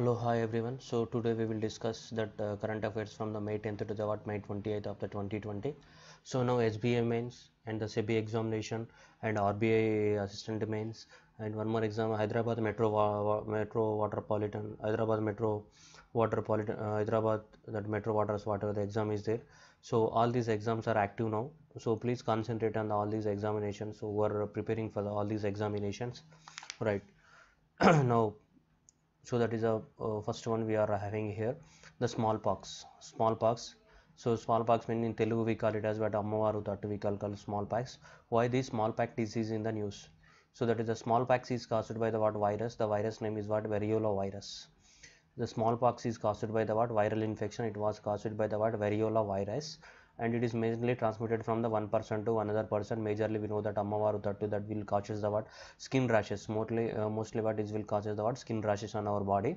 hello hi everyone so today we will discuss that uh, current affairs from the may 10th to the what may 28th of the 2020 so now sba mains and the sebi examination and rbi assistant mains and one more exam hyderabad metro wa metro waterpolitan hyderabad metro waterpolitan uh, hyderabad that metro waters whatever the exam is there so all these exams are active now so please concentrate on the, all these examinations so we're preparing for the, all these examinations right now so that is a uh, first one we are having here the smallpox smallpox so smallpox means in Telugu we call it as what Ammavaru that we call, call smallpox why this smallpox disease in the news so that is the smallpox is caused by the what virus the virus name is what variola virus the smallpox is caused by the what viral infection it was caused by the what variola virus and it is mainly transmitted from the one person to another person majorly we know that ammavaru tattu that will causes the what skin rashes mostly uh, mostly what is will causes the what skin rashes on our body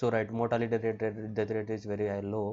so right mortality rate, rate, death rate is very high, low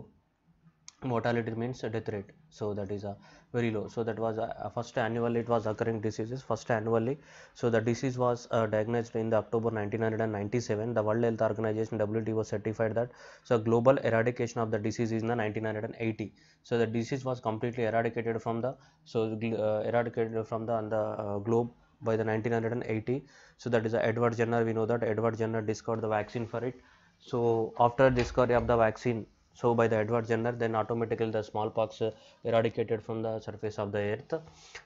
mortality means death rate so that is a very low so that was uh, first annually it was occurring diseases first annually so the disease was uh, diagnosed in the october 1997 the world health organization wto certified that so global eradication of the disease is in the 1980 so the disease was completely eradicated from the so uh, eradicated from the on the uh, globe by the 1980 so that is edward jenner we know that edward jenner discovered the vaccine for it so after discovery of the vaccine so by the Edward Jenner then automatically the smallpox eradicated from the surface of the earth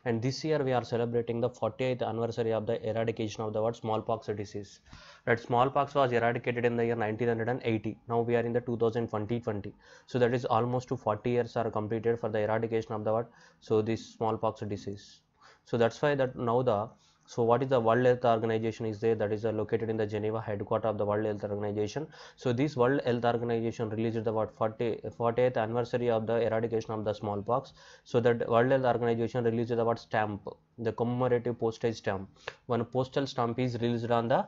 and this year we are celebrating the 40th anniversary of the eradication of the word smallpox disease that smallpox was eradicated in the year 1980 now we are in the 2020 so that is almost to 40 years are completed for the eradication of the word so this smallpox disease so that's why that now the so what is the World Health Organization is there that is uh, located in the Geneva headquarters of the World Health Organization. So this World Health Organization released the what 40, 40th anniversary of the eradication of the smallpox. So that World Health Organization released the what stamp, the commemorative postage stamp. One postal stamp is released on the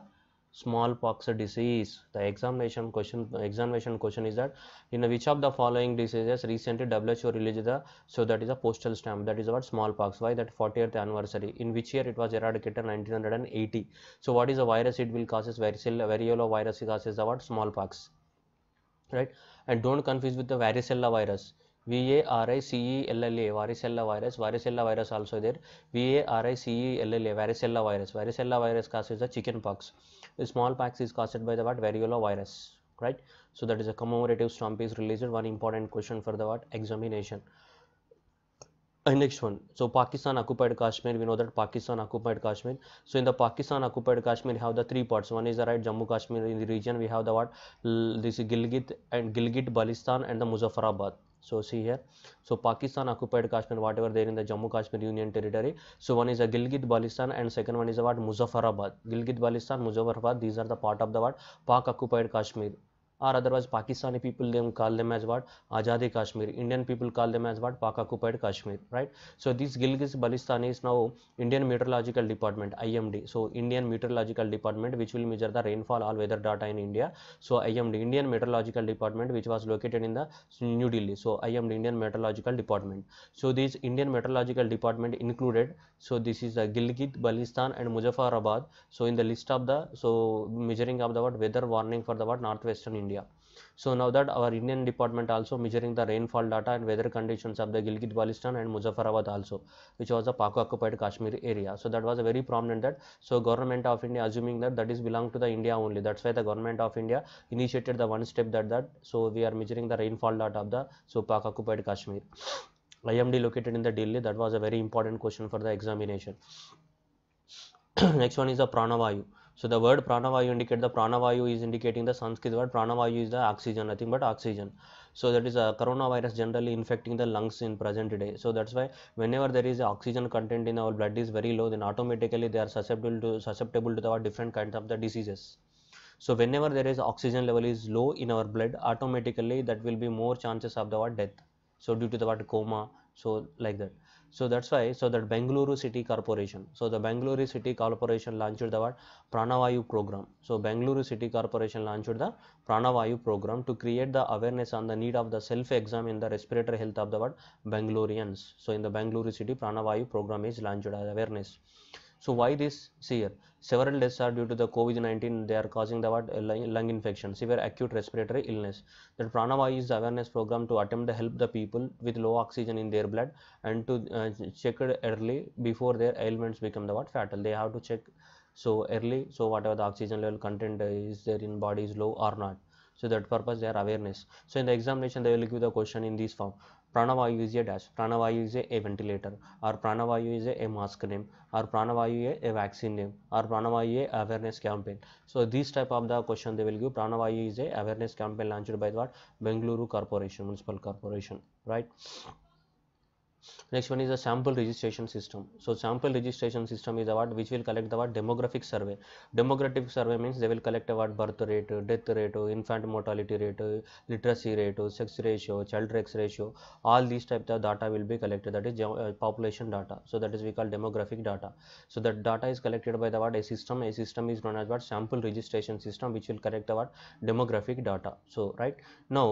smallpox disease the examination question examination question is that in which of the following diseases recently who released the so that is a postal stamp that is about smallpox why that 40th anniversary in which year it was eradicated 1980 so what is a virus it will causes varicella variola virus causes about smallpox right and don't confuse with the varicella virus V-A-R-I-C-E-L-L-A, varicella virus, varicella virus also there, V-A-R-I-C-E-L-L-A, varicella virus, varicella virus causes the chickenpox. pox the smallpox is caused by the what variola virus right so that is a commemorative stamp is released one important question for the what examination uh, next one so pakistan occupied kashmir we know that pakistan occupied kashmir so in the pakistan occupied kashmir we have the three parts one is the right jammu kashmir in the region we have the what this is gilgit and gilgit Balistan and the muzaffarabad So see here. So Pakistan occupied Kashmir, whatever there in the Jammu Kashmir Union Territory. So one is a Gilgit Baltistan and second one is what Muzaffarabad. Gilgit Baltistan, Muzaffarabad. These are the part of the what Pak occupied Kashmir. or otherwise Pakistani people them call them as what Ajadi Kashmir Indian people call them as what Pak occupied Kashmir right so this Gilgit Baltistan is now Indian Meteorological Department IMD so Indian Meteorological Department which will measure the rainfall all weather data in India so IMD Indian Meteorological Department which was located in the New Delhi so IMD Indian Meteorological Department so this Indian Meteorological Department included so this is the uh, Gilgit Baltistan and Muzaffarabad so in the list of the so measuring of the what weather warning for the what northwestern India so now that our Indian department also measuring the rainfall data and weather conditions of the Gilgit Baltistan and Muzaffarabad also which was a Pak occupied Kashmir area so that was a very prominent that so government of India assuming that that is belong to the India only that's why the government of India initiated the one step that that so we are measuring the rainfall data of the so Pak occupied Kashmir IMD located in the Delhi. That was a very important question for the examination. Next one is the Pranavayu. So the word Pranavayu indicate the Pranavayu is indicating the Sanskrit word Pranavayu is the oxygen, nothing but oxygen. So that is a uh, coronavirus generally infecting the lungs in present day. So that's why whenever there is oxygen content in our blood is very low, then automatically they are susceptible to susceptible to the different kinds of the diseases. So whenever there is oxygen level is low in our blood, automatically that will be more chances of the death so due to the word coma so like that so that's why so that bengaluru city corporation so the bengaluru city corporation launched the what pranavayu program so bengaluru city corporation launched the pranavayu program to create the awareness on the need of the self exam in the respiratory health of the what bangaloreans so in the bengaluru city pranavayu program is launched as awareness so why this? See here, several deaths are due to the COVID-19. They are causing the what lung infection, severe acute respiratory illness. The Pranavaya is the awareness program to attempt to help the people with low oxygen in their blood and to uh, check it early before their ailments become the what fatal. They have to check so early. So whatever the oxygen level content is there in body is low or not so that purpose they are awareness so in the examination they will give the question in this form Pranavayu is a dash Pranavayu is a ventilator और Pranavayu is a mask name और Pranavayu a vaccine name और Pranavayu a awareness campaign so this type of the question they will give Pranavayu is a awareness campaign launched by what bengaluru corporation municipal corporation right next one is a sample registration system so sample registration system is about which will collect about demographic survey demographic survey means they will collect about birth rate death rate infant mortality rate literacy rate sex ratio child sex ratio all these types of data will be collected that is uh, population data so that is we call demographic data so that data is collected by the what a system a system is known as what sample registration system which will collect about demographic data so right now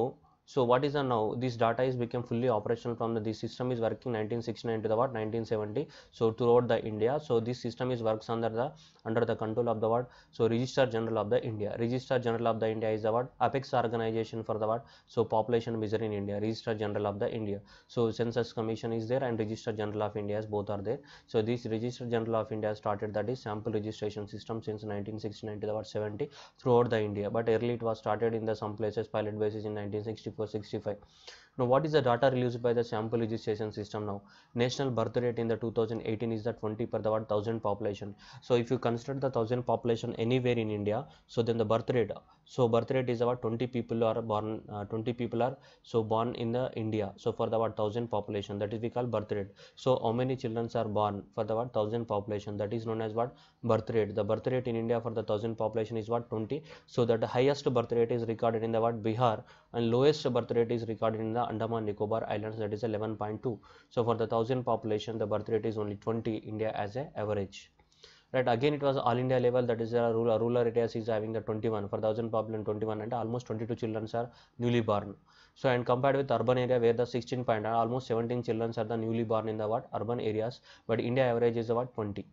so what is the now this data is become fully operational from the this system is working 1969 to the what 1970 so throughout the india so this system is works under the under the control of the what so register general of the india register general of the india is the what apex organization for the what so population measure in india register general of the india so census commission is there and register general of india both are there so this register general of india started that is sample registration system since 1969 to the what 70 throughout the india but early it was started in the some places pilot basis in 1964 64 65 now what is the data released by the sample registration system now? National birth rate in the 2018 is the 20 per the 1000 population. So if you consider the 1000 population anywhere in India, so then the birth rate, so birth rate is about 20 people are born, uh, 20 people are so born in the India. So for the about 1000 population that is we call birth rate. So how many children are born for the about 1000 population that is known as what birth rate. The birth rate in India for the 1000 population is what 20. So that the highest birth rate is recorded in the what Bihar and lowest birth rate is recorded in the Andaman Nicobar Islands that is 11.2 so for the thousand population the birth rate is only 20 India as a average right again it was all India level that is a uh, rural, rural areas is having the 21 for thousand population 21 and almost 22 children are newly born so and compared with urban area where the 16 point uh, almost 17 children are the newly born in the what urban areas but India average is about 20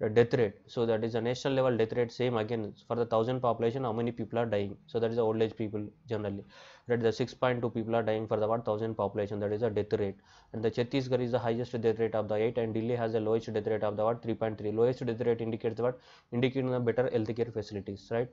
the death rate so that is the national level death rate same again for the thousand population how many people are dying so that is the old age people generally that the 6.2 people are dying for the one thousand population that is the death rate and the Chhattisgarh is the highest death rate of the 8 and Delhi has the lowest death rate of the what 3.3 lowest death rate indicates what indicating the better healthcare facilities right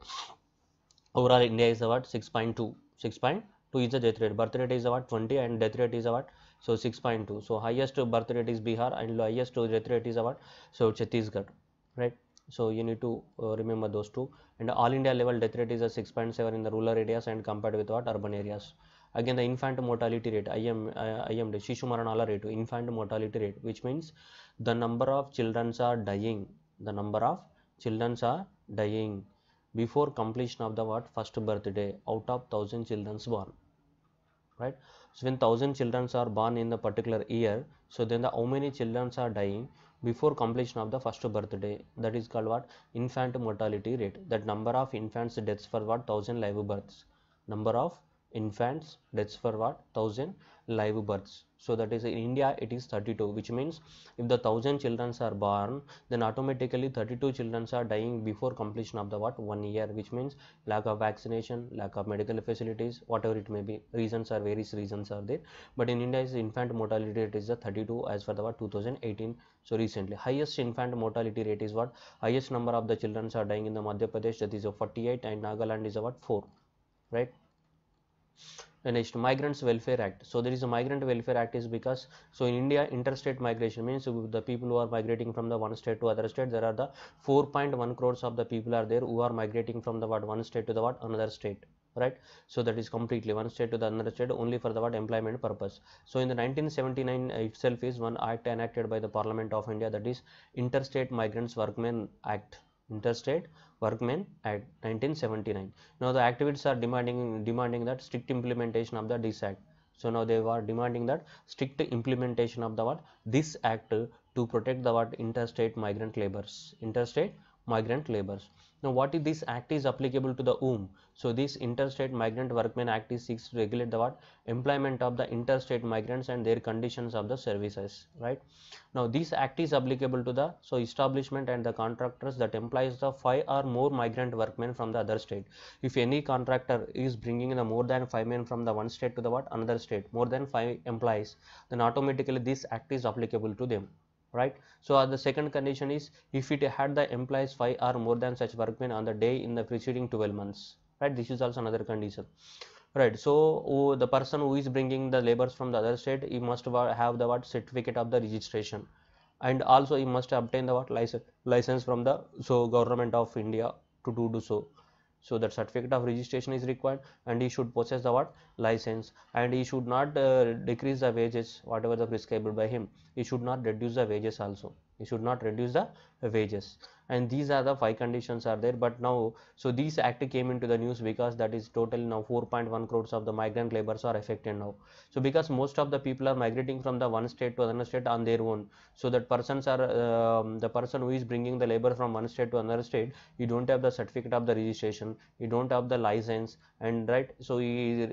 overall India is about 6.2 6.2 is the death rate birth rate is about 20 and death rate is about so 6.2 so highest birth rate is Bihar and lowest death rate is about so Chhattisgarh right so you need to uh, remember those two and all India level death rate is a 6.7 in the rural areas and compared with what urban areas again the infant mortality rate IM, uh, IMD Shishu Maranala rate infant mortality rate which means the number of children are dying the number of children are dying before completion of the what first birthday out of 1000 children born right so when 1000 children are born in the particular year so then the how many children are dying before completion of the first birthday that is called what infant mortality rate that number of infants deaths for what 1000 live births number of infants deaths for what 1000 live births so that is in india it is 32 which means if the 1000 children are born then automatically 32 children are dying before completion of the what one year which means lack of vaccination lack of medical facilities whatever it may be reasons are various reasons are there but in india's infant mortality rate is the 32 as for the what 2018 so recently highest infant mortality rate is what highest number of the children are dying in the madhya pradesh that is a 48 and nagaland is about 4 right next migrants welfare act so there is a migrant welfare act is because so in india interstate migration means the people who are migrating from the one state to other state there are the 4.1 crores of the people are there who are migrating from the what one state to the what another state right so that is completely one state to the another state only for the what employment purpose so in the 1979 itself is one act enacted by the parliament of india that is interstate migrants workmen act interstate workmen at 1979. Now the activists are demanding demanding that strict implementation of the this act. So now they were demanding that strict implementation of the what this act to protect the what interstate migrant laborers, interstate migrant laborers. Now if this act is applicable to the OOM? So this Interstate Migrant Workmen Act is seeks to regulate the what? Employment of the interstate migrants and their conditions of the services, right? Now this act is applicable to the so establishment and the contractors that employs the five or more migrant workmen from the other state. If any contractor is bringing the more than five men from the one state to the what? Another state, more than five employees, then automatically this act is applicable to them right so uh, the second condition is if it had the employees 5 or more than such workmen on the day in the preceding 12 months right this is also another condition right so oh, the person who is bringing the labors from the other state he must have the what certificate of the registration and also he must obtain the what license license from the so government of india to do, do so so that certificate of registration is required and he should possess the what license and he should not uh, decrease the wages whatever the prescribed by him he should not reduce the wages also you should not reduce the wages and these are the five conditions are there but now so these act came into the news because that is total now 4.1 crores of the migrant laborers are affected now so because most of the people are migrating from the one state to another state on their own so that persons are um, the person who is bringing the labor from one state to another state you don't have the certificate of the registration you don't have the license and right so he, uh,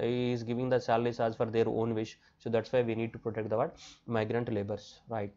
he is giving the salaries as for their own wish so that's why we need to protect the what migrant laborers right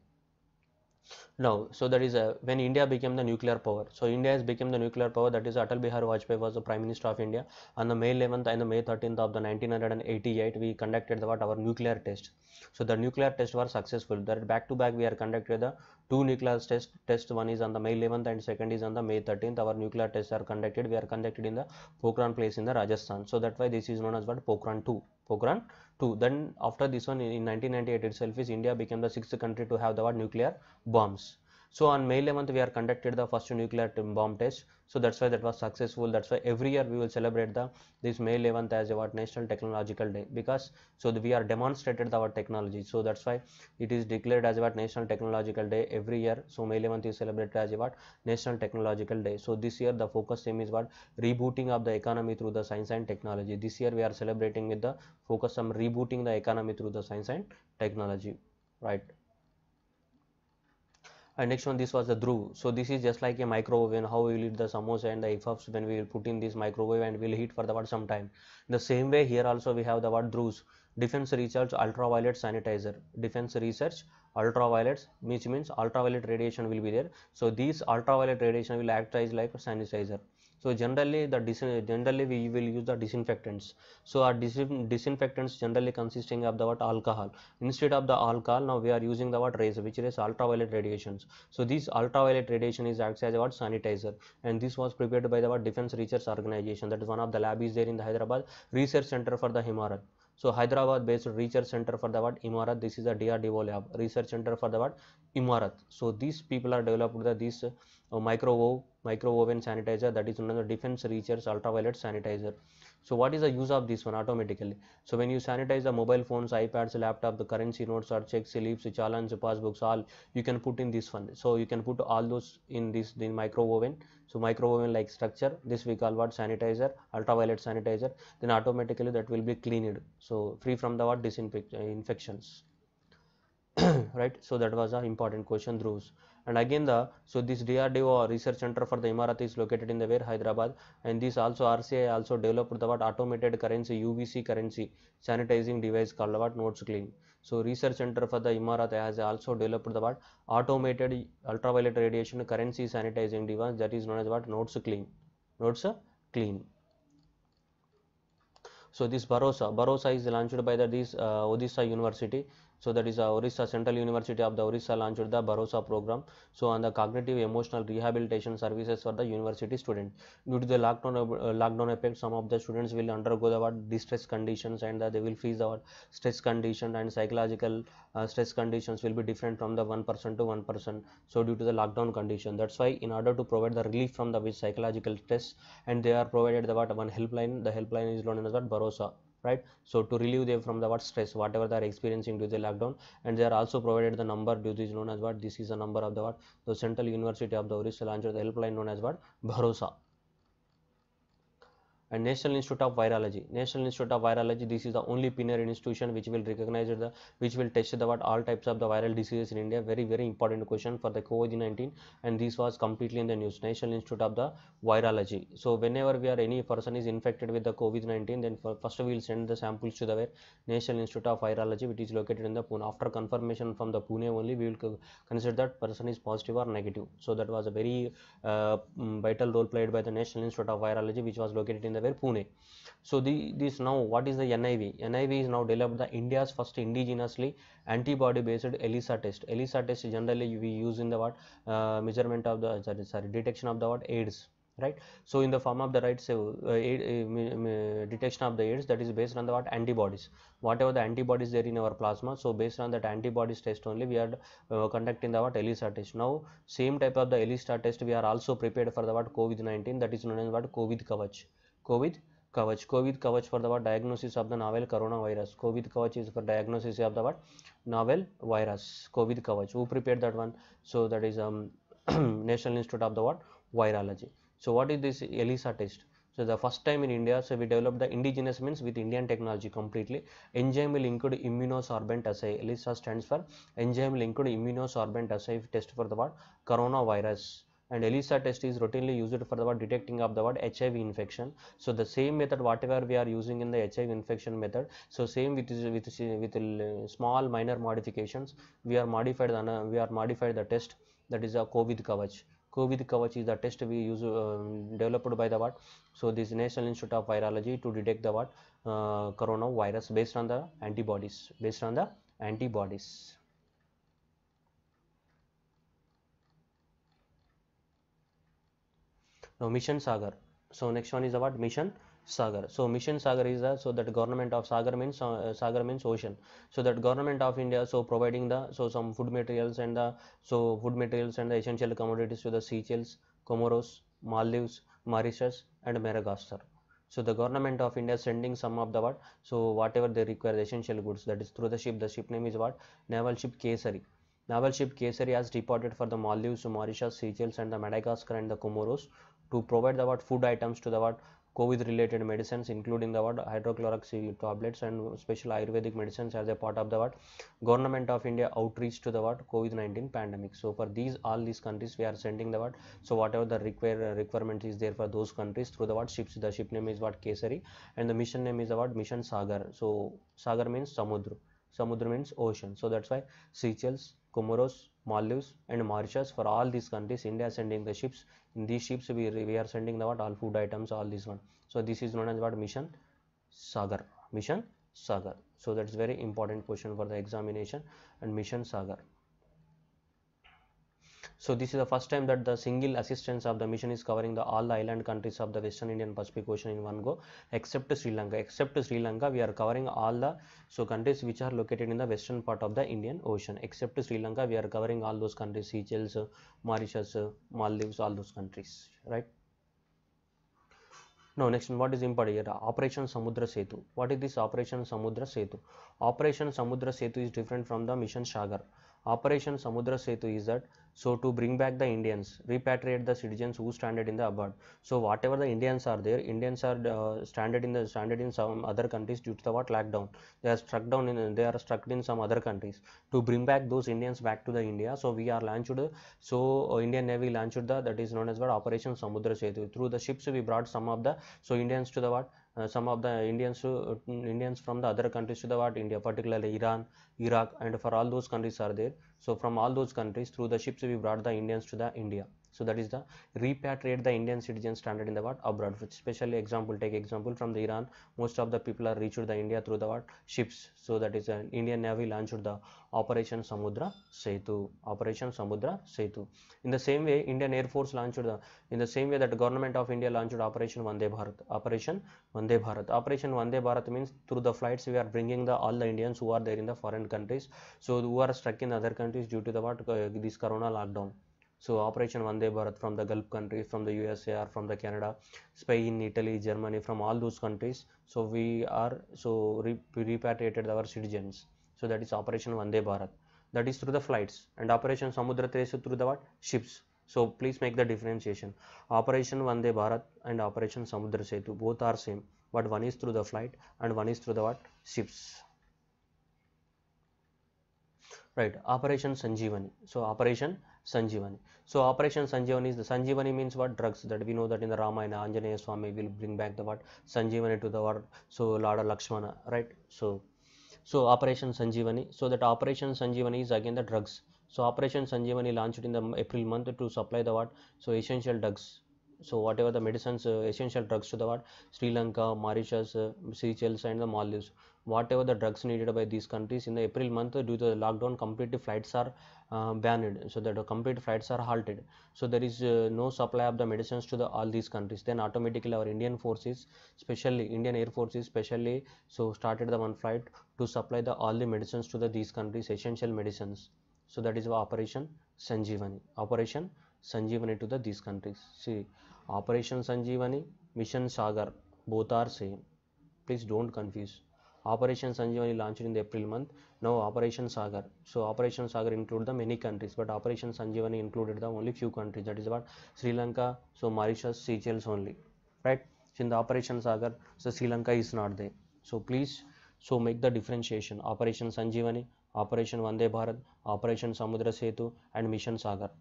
now, so that is a, when India became the nuclear power. So India has become the nuclear power. That is Atal Bihari Vajpayee was the Prime Minister of India. On the May 11th and the May 13th of the 1988, we conducted the, what our nuclear test. So the nuclear test were successful. That back to back we are conducted the two nuclear test. Test one is on the May 11th and second is on the May 13th. Our nuclear tests are conducted. We are conducted in the Pokhran place in the Rajasthan. So that why this is known as what Pokhran 2. Pokhran two then after this one in 1998 itself is india became the sixth country to have the what nuclear bombs so on May 11th, we are conducted the first nuclear bomb test. So that's why that was successful. That's why every year we will celebrate the this May 11th as our National Technological Day because so the, we are demonstrated our technology. So that's why it is declared as our National Technological Day every year. So May 11th is celebrated as our National Technological Day. So this year the focus theme is what rebooting of the economy through the science and technology. This year we are celebrating with the focus on rebooting the economy through the science and technology. Right and next one this was the dhruv so this is just like a microwave and how we will eat the samosa and the ifafs when we will put in this microwave and we'll heat for the what some time the same way here also we have the what dhruvs defense research ultraviolet sanitizer defense research ultraviolet which means ultraviolet radiation will be there so these ultraviolet radiation will act as like a sanitizer so generally the generally we will use the disinfectants so our dis disinfectants generally consisting of the what alcohol instead of the alcohol now we are using the what rays which is ultraviolet radiations so this ultraviolet radiation is acts as a what sanitizer and this was prepared by the what defense research organization that is one of the lab is there in the hyderabad research center for the himarat so Hyderabad based research center for the what Imarat. This is a DRDO lab research center for the what Imarat. So these people are developed the this uh, microwave micro sanitizer that is another defense research ultraviolet sanitizer so what is the use of this one automatically so when you sanitize the mobile phones ipads laptop the currency notes or checks slips challenge passbooks all you can put in this one so you can put all those in this the micro so micro like structure this we call what sanitizer ultraviolet sanitizer then automatically that will be cleaned so free from the what disinfections uh, right so that was an important question Dhruv and again the so this DRDO research center for the Imarat is located in the where Hyderabad and this also RCI also developed the what automated currency UVC currency sanitizing device called what notes clean so research center for the Imarat has also developed the what automated ultraviolet radiation currency sanitizing device that is known as what notes clean notes clean so this Barosa, Barosa is launched by the this uh, Odisha University so that is uh, Orissa Central University of the Orissa launched the Barosa program. So on the cognitive emotional rehabilitation services for the university student. Due to the lockdown, uh, lockdown effect, some of the students will undergo the what distress conditions and uh, they will face the stress condition and psychological uh, stress conditions will be different from the one person to one person. So due to the lockdown condition, that's why in order to provide the relief from the psychological stress, and they are provided the what one helpline. The helpline is known as what Barosa right so to relieve them from the what stress whatever they are experiencing due to the lockdown and they are also provided the number due is known as what this is a number of the what the central university of the orissa launched the helpline known as what bharosa and National Institute of Virology. National Institute of Virology, this is the only pioneer institution which will recognize the, which will test about all types of the viral diseases in India. Very, very important question for the COVID-19 and this was completely in the news. National Institute of the Virology. So whenever we are any person is infected with the COVID-19, then for, first we will send the samples to the National Institute of Virology, which is located in the Pune. After confirmation from the Pune only, we will consider that person is positive or negative. So that was a very uh, mm, vital role played by the National Institute of Virology, which was located in the Pune. So the, this now what is the NIV? NIV is now developed the India's first indigenously antibody based ELISA test. ELISA test generally we use in the what uh, measurement of the sorry, sorry detection of the what AIDS right so in the form of the right so, uh, detection of the aids that is based on the what antibodies whatever the antibodies there in our plasma so based on that antibodies test only we are uh, conducting the what elisa test now same type of the elisa test we are also prepared for the what covid 19 that is known as what covid coverage. COVID coverage. COVID coverage for the what? Diagnosis of the novel coronavirus. COVID coverage is for diagnosis of the what? Novel virus. COVID coverage. Who prepared that one? So that is um, National Institute of the what? Virology. So what is this ELISA test? So the first time in India, so we developed the indigenous means with Indian technology completely. Enzyme linked immunosorbent assay. ELISA stands for enzyme linked immunosorbent assay test for the what? Coronavirus. and ELISA test is routinely used for the what detecting of the what HIV infection. So the same method whatever we are using in the HIV infection method. So same with with with small minor modifications we are modified the we are modified the test that is a COVID coverage. COVID coverage is the test we use uh, developed by the what so this National Institute of Virology to detect the what uh, coronavirus based on the antibodies based on the antibodies. Now Mission Sagar. So next one is about Mission Sagar. So Mission Sagar is a, so that government of Sagar means uh, Sagar means ocean. So that government of India so providing the so some food materials and the so food materials and the essential commodities to the Seychelles, Comoros, Maldives, Mauritius and Madagascar. So the government of India sending some of the what so whatever they require the essential goods that is through the ship. The ship name is what naval ship Kesari. Naval ship Kesari has departed for the Maldives, Mauritius, Seychelles and the Madagascar and the Comoros to provide the what food items to the what COVID related medicines including the what hydrochloroxy tablets and special Ayurvedic medicines as a part of the what government of India outreach to the what COVID-19 pandemic. So for these all these countries we are sending the what so whatever the require requirement is there for those countries through the what ships the ship name is what Kesari and the mission name is what mission Sagar. So Sagar means Samudra. Samudra means ocean. So that's why Seychelles, Comoros, Maldives and Mauritius for all these countries India sending the ships in these ships we, we are sending the what all food items all these one so this is known as what mission sagar mission sagar so that's very important question for the examination and mission sagar so this is the first time that the single assistance of the mission is covering the all the island countries of the Western Indian Pacific Ocean in one go except Sri Lanka. Except Sri Lanka we are covering all the so countries which are located in the western part of the Indian Ocean. Except Sri Lanka, we are covering all those countries, Seychelles, Mauritius, Maldives, all those countries, right? Now, next, one, what is important here? Operation Samudra Setu. What is this Operation Samudra Setu? Operation Samudra Setu is different from the Mission Sagar. Operation Samudra Setu is that so to bring back the Indians, repatriate the citizens who stranded in the abroad. So whatever the Indians are there, Indians are uh, stranded in the stranded in some other countries due to the what lockdown. They are struck down in they are stuck in some other countries. To bring back those Indians back to the India, so we are launched. So uh, Indian Navy launched the that is known as what Operation Samudra Setu. Through the ships we brought some of the so Indians to the what uh, some of the Indians uh, Indians from the other countries to the what India particularly Iran Iraq and for all those countries are there so from all those countries through the ships we brought the Indians to the India so that is the repatriate the indian citizen stranded in the what abroad especially example take example from the iran most of the people are reached the india through the what ships so that is an indian navy launched the operation samudra setu operation samudra setu in the same way indian air force launched the in the same way that government of india launched operation vande bharat operation vande bharat operation vande bharat means through the flights we are bringing the all the indians who are there in the foreign countries so who are stuck in other countries due to the what uh, this corona lockdown so Operation Vande Bharat from the Gulf countries, from the USA from the Canada, Spain, Italy, Germany, from all those countries. So we are so re repatriated our citizens. So that is Operation Vande Bharat. That is through the flights and Operation Samudra Teresu through the what? Ships. So please make the differentiation. Operation Vande Bharat and Operation Samudra Setu both are same, but one is through the flight and one is through the what? Ships right operation sanjeevani so operation sanjeevani so operation sanjeevani is the sanjeevani means what drugs that we know that in the ramayana anjaneya swami will bring back the what sanjeevani to the world so Lord lakshmana right so so operation sanjeevani so that operation sanjeevani is again the drugs so operation sanjeevani launched in the april month to supply the what so essential drugs so whatever the medicines uh, essential drugs to the what sri lanka mauritius uh, seychelles and the maldives whatever the drugs needed by these countries in the april month due to the lockdown completely flights are uh, banned so that the complete flights are halted so there is uh, no supply of the medicines to the all these countries then automatically our indian forces especially indian air forces especially so started the one flight to supply the all the medicines to the these countries essential medicines so that is operation sanjeevani operation sanjeevani to the these countries see Operation Sanjeevani Mission Sagar both are same please don't confuse Operation Sanjeevani launch in April month no Operation Sagar so Operation Sagar include the many countries but Operation Sanjeevani included the only few countries that is what Sri Lanka so Mauritius Seychelles only right in the Operation Sagar so Sri Lanka is not they so please so make the differentiation Operation Sanjeevani Operation Vande Bharat Operation Samudra Setu and Mission Sagar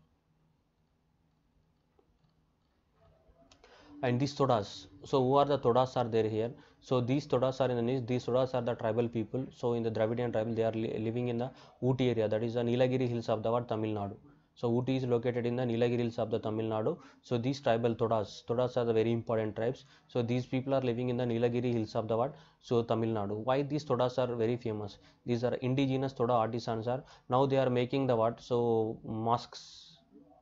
and these todas so who are the todas are there here so these todas are in the niche these todas are the tribal people so in the dravidian tribal they are li living in the ooty area that is the nilagiri hills of the tamil nadu so Ooty is located in the Nilagiri hills of the Tamil Nadu. So these tribal Todas, Todas are the very important tribes. So these people are living in the Nilagiri hills of the what? So Tamil Nadu. Why these Todas are very famous? These are indigenous Toda artisans are now they are making the what? So masks.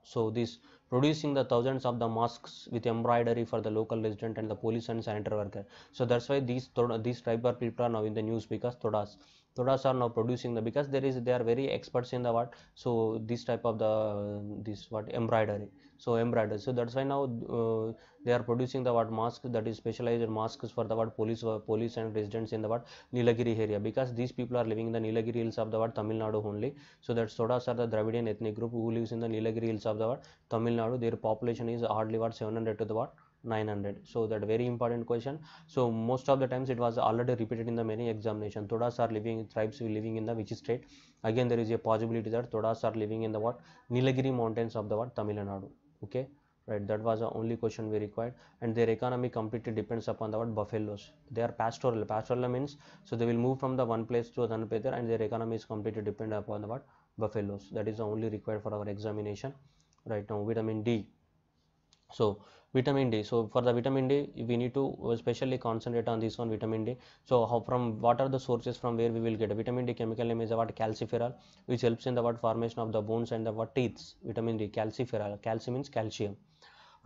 So these producing the thousands of the masks with embroidery for the local resident and the police and sanitary worker. So that's why these these type of people are now in the news because Todas. Todas are now producing the because there is they are very experts in the what so this type of the this what embroidery so embroidered so that's why now uh, they are producing the what mask that is specialized masks for the what police uh, police and residents in the what nilagiri area because these people are living in the nilagiri hills of the what tamil nadu only so that sodas are the dravidian ethnic group who lives in the nilagiri hills of the what tamil nadu their population is hardly what 700 to the what 900 so that very important question so most of the times it was already repeated in the many examination todas are living tribes living in the which state again there is a possibility that todas are living in the what nilagiri mountains of the what tamil nadu okay right that was the only question we required and their economy completely depends upon the what buffaloes they are pastoral pastoral means so they will move from the one place to another place and their economy is completely depend upon the what buffaloes that is the only required for our examination right now vitamin d so vitamin d so for the vitamin d we need to especially uh, concentrate on this one vitamin d so how from what are the sources from where we will get vitamin d chemical name is about calciferol which helps in the what formation of the bones and the what teeth vitamin d calciferol calcium means calcium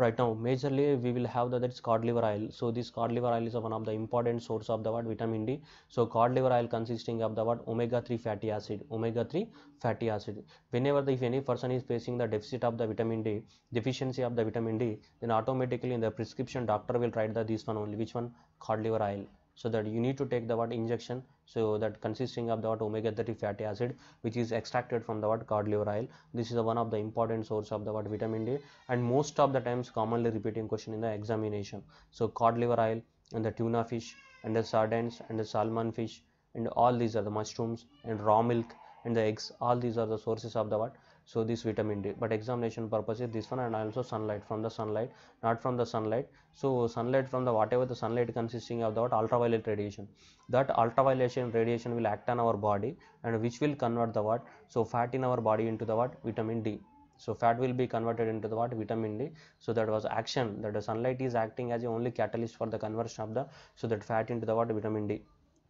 right now majorly we will have the, that is cod liver oil so this cod liver oil is one of the important source of the what vitamin d so cod liver oil consisting of the what omega 3 fatty acid omega 3 fatty acid whenever the, if any person is facing the deficit of the vitamin d deficiency of the vitamin d then automatically in the prescription doctor will write the this one only which one cod liver oil so that you need to take the what injection so that consisting of the what omega 3 fatty acid which is extracted from the what cod liver oil this is the one of the important source of the what vitamin d and most of the times commonly repeating question in the examination so cod liver oil and the tuna fish and the sardines and the salmon fish and all these are the mushrooms and raw milk and the eggs all these are the sources of the what so this vitamin d but examination purpose is this one and also sunlight from the sunlight not from the sunlight so sunlight from the whatever the sunlight consisting of that ultraviolet radiation that ultraviolet radiation will act on our body and which will convert the what so fat in our body into the what vitamin d so fat will be converted into the what vitamin d so that was action that the sunlight is acting as the only catalyst for the conversion of the so that fat into the what vitamin d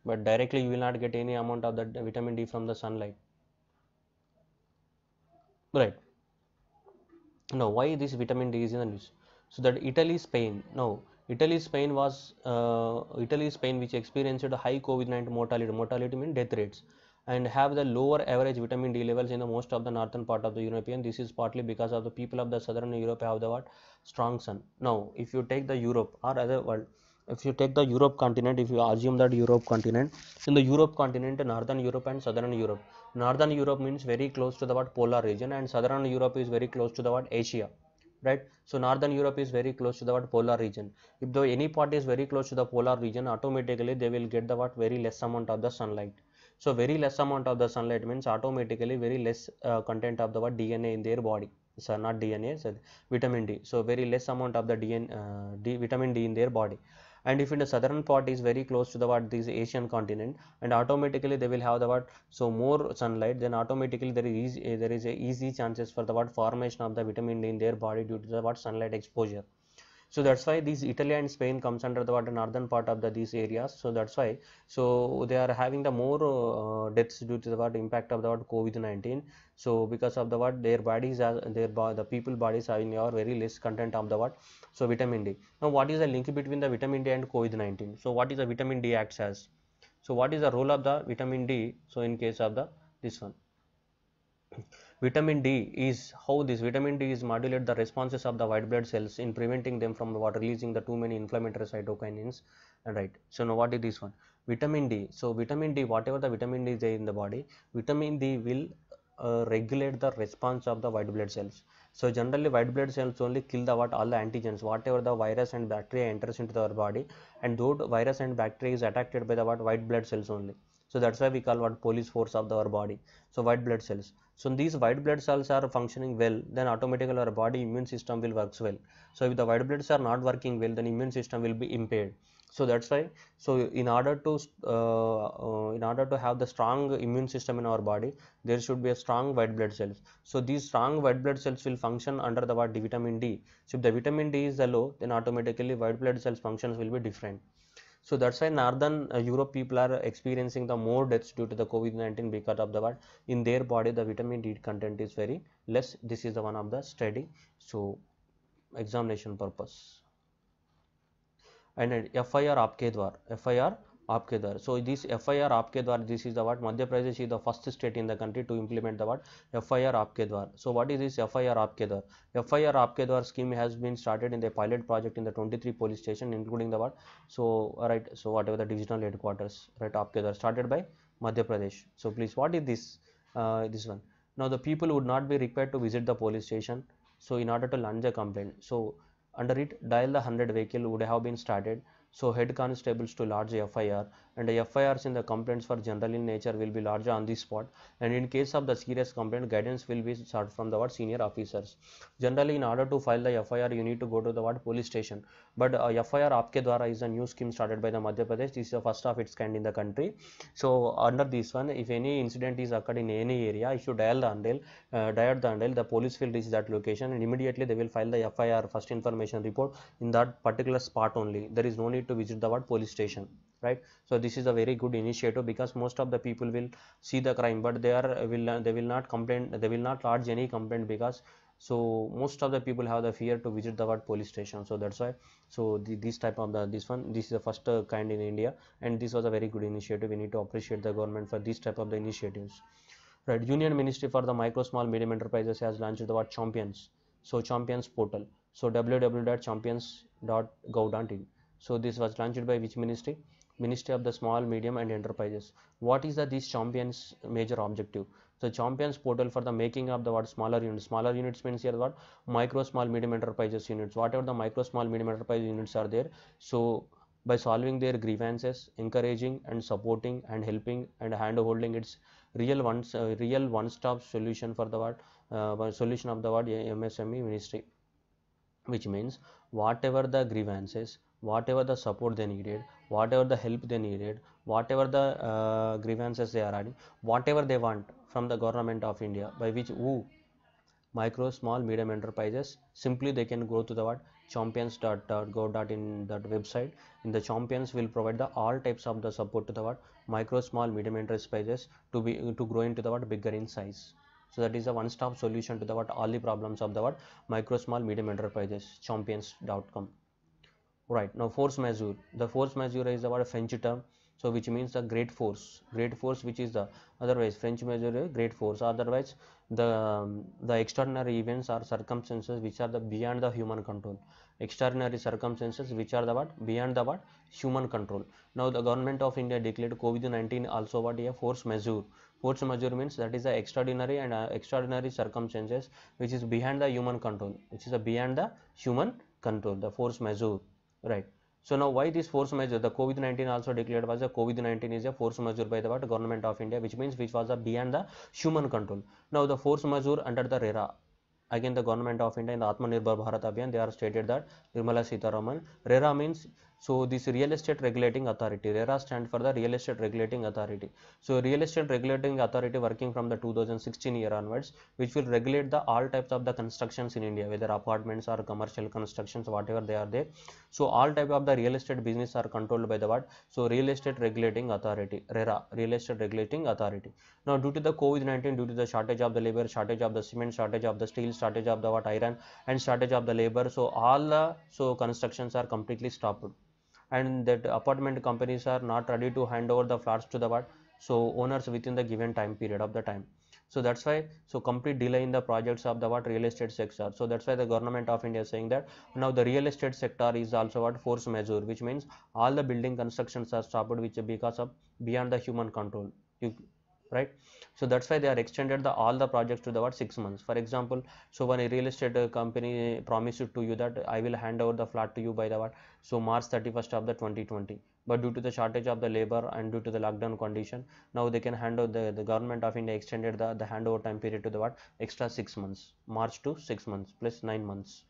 but directly you will not get any amount of the vitamin d from the sunlight right now why this vitamin d is in the news so that italy spain now italy spain was uh, italy spain which experienced a high covid-19 mortality mortality mean death rates and have the lower average vitamin d levels in the most of the northern part of the european this is partly because of the people of the southern europe have the what strong sun now if you take the europe or other world if you take the europe continent if you assume that europe continent in the europe continent northern europe and southern europe northern europe means very close to the what polar region and southern europe is very close to the what asia right so northern europe is very close to the what polar region if the any part is very close to the polar region automatically they will get the what very less amount of the sunlight so very less amount of the sunlight means automatically very less uh, content of the what dna in their body so not dna so vitamin d so very less amount of the DNA, uh, d vitamin d in their body and if in the southern part is very close to the what this asian continent and automatically they will have the what so more sunlight then automatically there is easy, there is a easy chances for the what formation of the vitamin D in their body due to the what sunlight exposure so that's why these italy and spain comes under the northern part of the, these areas so that's why so they are having the more uh, deaths due to the what impact of the what covid-19 so because of the what their bodies are their the people bodies are in your very less content of the what so vitamin d now what is the link between the vitamin d and covid-19 so what is the vitamin d acts as so what is the role of the vitamin d so in case of the this one vitamin D is how this vitamin D is modulate the responses of the white blood cells in preventing them from what releasing the too many inflammatory cytokines, right so now what is this one vitamin D so vitamin D whatever the vitamin D is in the body vitamin D will uh, regulate the response of the white blood cells so generally white blood cells only kill the what all the antigens whatever the virus and bacteria enters into our body and those virus and bacteria is attacked by the what white blood cells only so that's why we call what police force of the, our body so white blood cells so, these white blood cells are functioning well, then automatically our body immune system will works well. So, if the white blood cells are not working well, then immune system will be impaired. So that's why. So in order to uh, uh, in order to have the strong immune system in our body, there should be a strong white blood cells. So these strong white blood cells will function under the what vitamin D. So if the vitamin D is low, then automatically white blood cells functions will be different. So that's why northern uh, Europe people are experiencing the more deaths due to the COVID-19 because of the what in their body the vitamin D content is very less. This is the one of the study. So examination purpose. And FIR आपके द्वार FIR so this FIR आपके द्वारा this is the what Madhya Pradesh is the first state in the country to implement the what FIR आपके द्वारा so what is this FIR आपके द्वारा FIR आपके द्वारा scheme has been started in the pilot project in the 23 police station including the what so right so whatever the digital headquarters right आपके द्वारा started by Madhya Pradesh so please what is this uh, this one now the people would not be required to visit the police station so in order to lodge a complaint so under it dial the 100 vehicle would have been started so head constables to large FIR and the FIRs in the complaints for general in nature will be larger on this spot and in case of the serious complaint guidance will be sought from the what senior officers. Generally in order to file the FIR you need to go to the what police station but uh, FIR Aapke Dwara is a new scheme started by the Madhya Pradesh this is the first of its kind in the country. So under this one if any incident is occurred in any area if you dial the undial, uh, dial the undial the police will reach that location and immediately they will file the FIR first information report in that particular spot only there is no need to visit the what police station right so this is a very good initiative because most of the people will see the crime but they are will they will not complain they will not lodge any complaint because so most of the people have the fear to visit the word police station so that's why so the, this type of the this one this is the first uh, kind in india and this was a very good initiative we need to appreciate the government for this type of the initiatives right union ministry for the micro small medium enterprises has launched the word champions so champions portal so www.champions.gov.in so this was launched by which ministry Ministry of the Small, Medium and Enterprises. What is the this champions major objective? So champions portal for the making of the what smaller units. Smaller units means here what micro, small, medium enterprises units. Whatever the micro, small, medium enterprise units are there. So by solving their grievances, encouraging and supporting and helping and hand holding its real ones uh, real one-stop solution for the what uh, solution of the what MSME ministry, which means whatever the grievances whatever the support they needed whatever the help they needed whatever the uh, grievances they are adding whatever they want from the government of india by which who micro small medium enterprises simply they can go to the what champions.go.in uh, that website in the champions will provide the all types of the support to the what micro small medium enterprises to be uh, to grow into the what bigger in size so that is a one stop solution to the what all the problems of the what micro small medium enterprises champions.com right now force majeure the force majeure is about a french term so which means the great force great force which is the otherwise french majeure great force otherwise the um, the extraordinary events or circumstances which are the beyond the human control extraordinary circumstances which are the what beyond the what human control now the government of india declared covid-19 also what a force majeure force majeure means that is the extraordinary and uh, extraordinary circumstances which is behind the human control which is a beyond the human control the force majeure right so now why this force measure the covid-19 also declared was a covid-19 is a force measure by the what government of india which means which was a beyond the human control now the force measure under the rera again the government of india in the atmanirbhar bharat abhiyan they are stated that nirmala sitaraman rera means so this real estate regulating authority, RERA stand for the real estate regulating authority. So real estate regulating authority working from the 2016 year onwards, which will regulate the all types of the constructions in India, whether apartments or commercial constructions, whatever they are there. So all type of the real estate business are controlled by the what? So real estate regulating authority, RERA, real estate regulating authority. Now due to the COVID-19, due to the shortage of the labor, shortage of the cement, shortage of the steel, shortage of the what iron and shortage of the labor. So all the so constructions are completely stopped and that apartment companies are not ready to hand over the flats to the what so owners within the given time period of the time so that's why so complete delay in the projects of the what real estate sector so that's why the government of india is saying that now the real estate sector is also what force majeure which means all the building constructions are stopped which because of beyond the human control you right so that's why they are extended the all the projects to the what six months for example so when a real estate uh, company promises to you that i will hand over the flat to you by the what so march 31st of the 2020 but due to the shortage of the labor and due to the lockdown condition now they can hand over the, the government of india extended the, the handover time period to the what extra six months march to six months plus nine months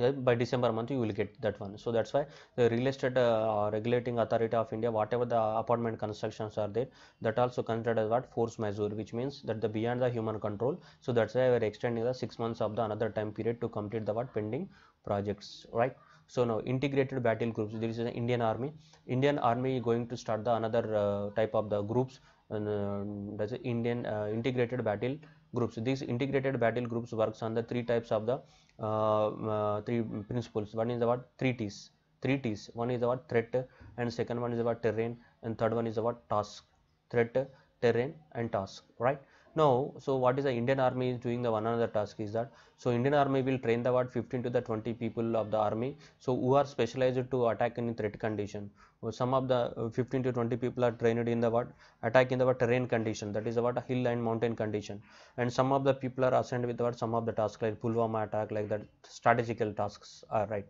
uh, by December month you will get that one so that's why the real estate uh, regulating authority of India whatever the apartment constructions are there that also considered as what force majeure which means that the beyond the human control so that's why we are extending the six months of the another time period to complete the what pending projects right so now integrated battle groups There is an Indian army Indian army going to start the another uh, type of the groups and uh, that's Indian uh, integrated battle groups these integrated battle groups works on the three types of the uh, three principles one is about three t's three t's one is about threat and second one is about terrain and third one is about task threat terrain and task right now so what is the indian army is doing the one another task is that so indian army will train the what 15 to the 20 people of the army so who are specialized to attack in threat condition some of the uh, 15 to 20 people are trained in the what attack in the what terrain condition that is a hill and mountain condition and some of the people are assigned with what some of the tasks like pulwama attack like that strategical tasks are right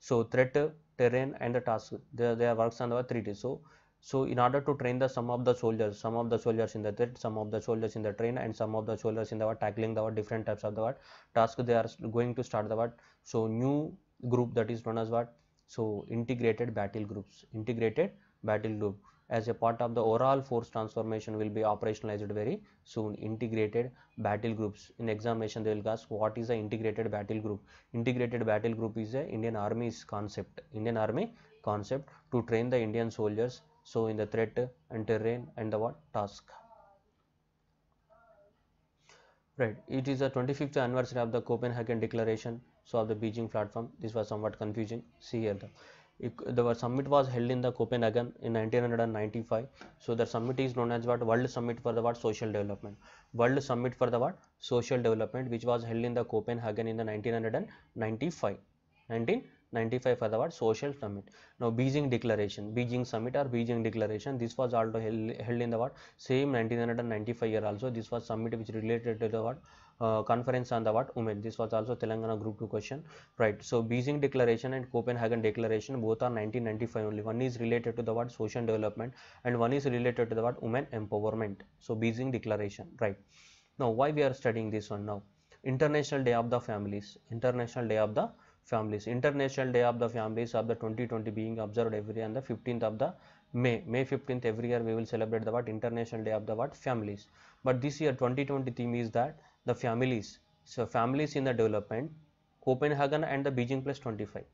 so threat uh, terrain and the task they, they are works on the three d so so in order to train the some of the soldiers, some of the soldiers in the threat, some of the soldiers in the train and some of the soldiers in the what tackling the what different types of the what task they are going to start the what. So new group that is known as what. So integrated battle groups, integrated battle group as a part of the overall force transformation will be operationalized very soon integrated battle groups in examination they will ask what is the integrated battle group integrated battle group is a indian army's concept indian army concept to train the indian soldiers so in the threat and terrain and the what task right it is the 25th anniversary of the copenhagen declaration so of the beijing platform this was somewhat confusing see here the the summit was held in the Copenhagen in 1995. So the summit is known as what World Summit for the what Social Development. World Summit for the what Social Development, which was held in the Copenhagen in the 1995. 19 95 for our social summit. Now Beijing Declaration, Beijing Summit or Beijing Declaration, this was also held, held in the what same 1995 year also. This was summit which related to the what uh, conference on the what women. This was also Telangana Group 2 question, right? So Beijing Declaration and Copenhagen Declaration both are 1995 only. One is related to the what social development and one is related to the what women empowerment. So Beijing Declaration, right? Now why we are studying this one now? International Day of the Families, International Day of the families international day of the families of the 2020 being observed every year on the 15th of the may may 15th every year we will celebrate the what international day of the what families but this year 2020 theme is that the families so families in the development copenhagen and the beijing plus 25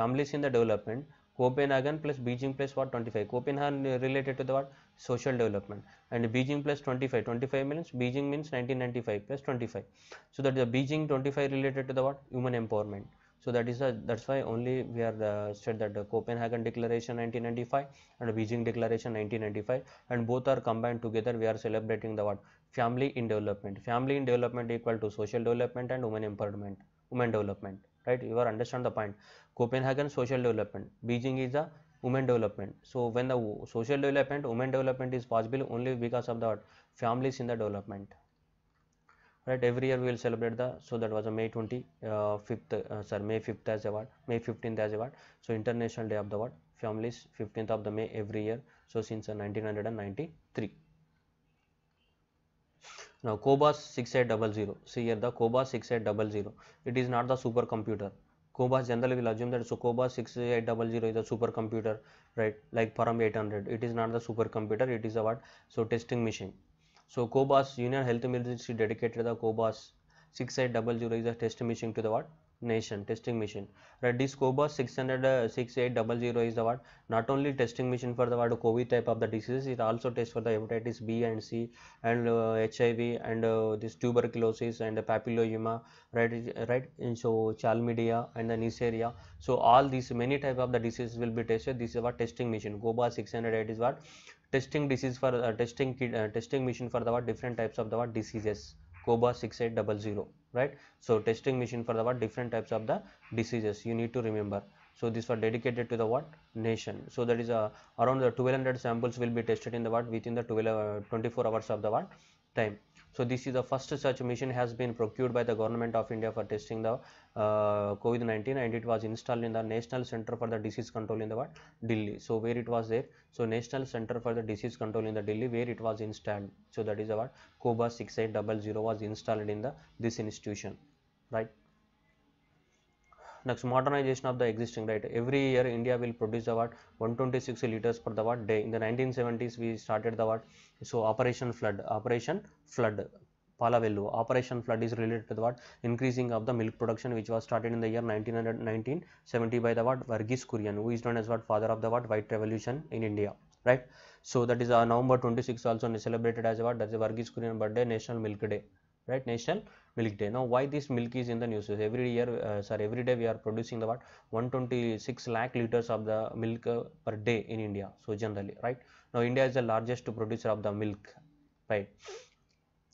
families in the development Copenhagen plus Beijing plus what 25. Copenhagen related to the what social development and Beijing plus 25. 25 means Beijing means 1995 plus 25. So that the Beijing 25 related to the what human empowerment so that is a, that's why only we are uh, said that the copenhagen declaration 1995 and beijing declaration 1995 and both are combined together we are celebrating the what family in development family in development equal to social development and women empowerment women development right you are understand the point copenhagen social development beijing is a women development so when the social development women development is possible only because of the what, families in the development right every year we will celebrate the so that was a may 25th uh, uh may 5th as award may 15th as award so international day of the award families 15th of the may every year so since uh, 1993 now COBA 6800 see here the COBA 6800 it is not the supercomputer Cobas generally will assume that so COBA 6800 is a supercomputer right like Param 800 it is not the supercomputer it is a what so testing machine so COBAS Union Health Emergency dedicated the COBAS 6800 is a test machine to the what? Nation testing machine. Right? This COBAS 600 uh, 6800 is the what? Not only testing machine for the what COVID type of the diseases, it also tests for the hepatitis B and C and uh, HIV and uh, this tuberculosis and the papilloma, right? Right? And so chlamydia and the neisseria. So all these many type of the diseases will be tested. This is what testing machine. COBAS 608 is what testing disease for uh, testing uh, testing machine for the what different types of the what diseases COBA 6800 right so testing machine for the what different types of the diseases you need to remember so these were dedicated to the what nation so that is uh, around the 1200 samples will be tested in the what within the 12 uh, 24 hours of the what time so this is the first such machine has been procured by the government of India for testing the uh, COVID-19 and it was installed in the National Center for the Disease Control in the what? Delhi. So where it was there? So National Center for the Disease Control in the Delhi where it was installed. So that is what COBA 6800 was installed in the this institution, right? next modernization of the existing right every year india will produce about 126 liters per the watt day in the 1970s we started the what so operation flood operation flood Palavelu operation flood is related to the what increasing of the milk production which was started in the year 1970 by the what Varghese Kurian who is known as what father of the what white revolution in India right so that is our uh, November 26 also celebrated as what that's the Varghese Kurian birthday national milk day right national milk day now why this milk is in the news every year uh, sorry every day we are producing the what 126 lakh liters of the milk uh, per day in india so generally right now india is the largest producer of the milk right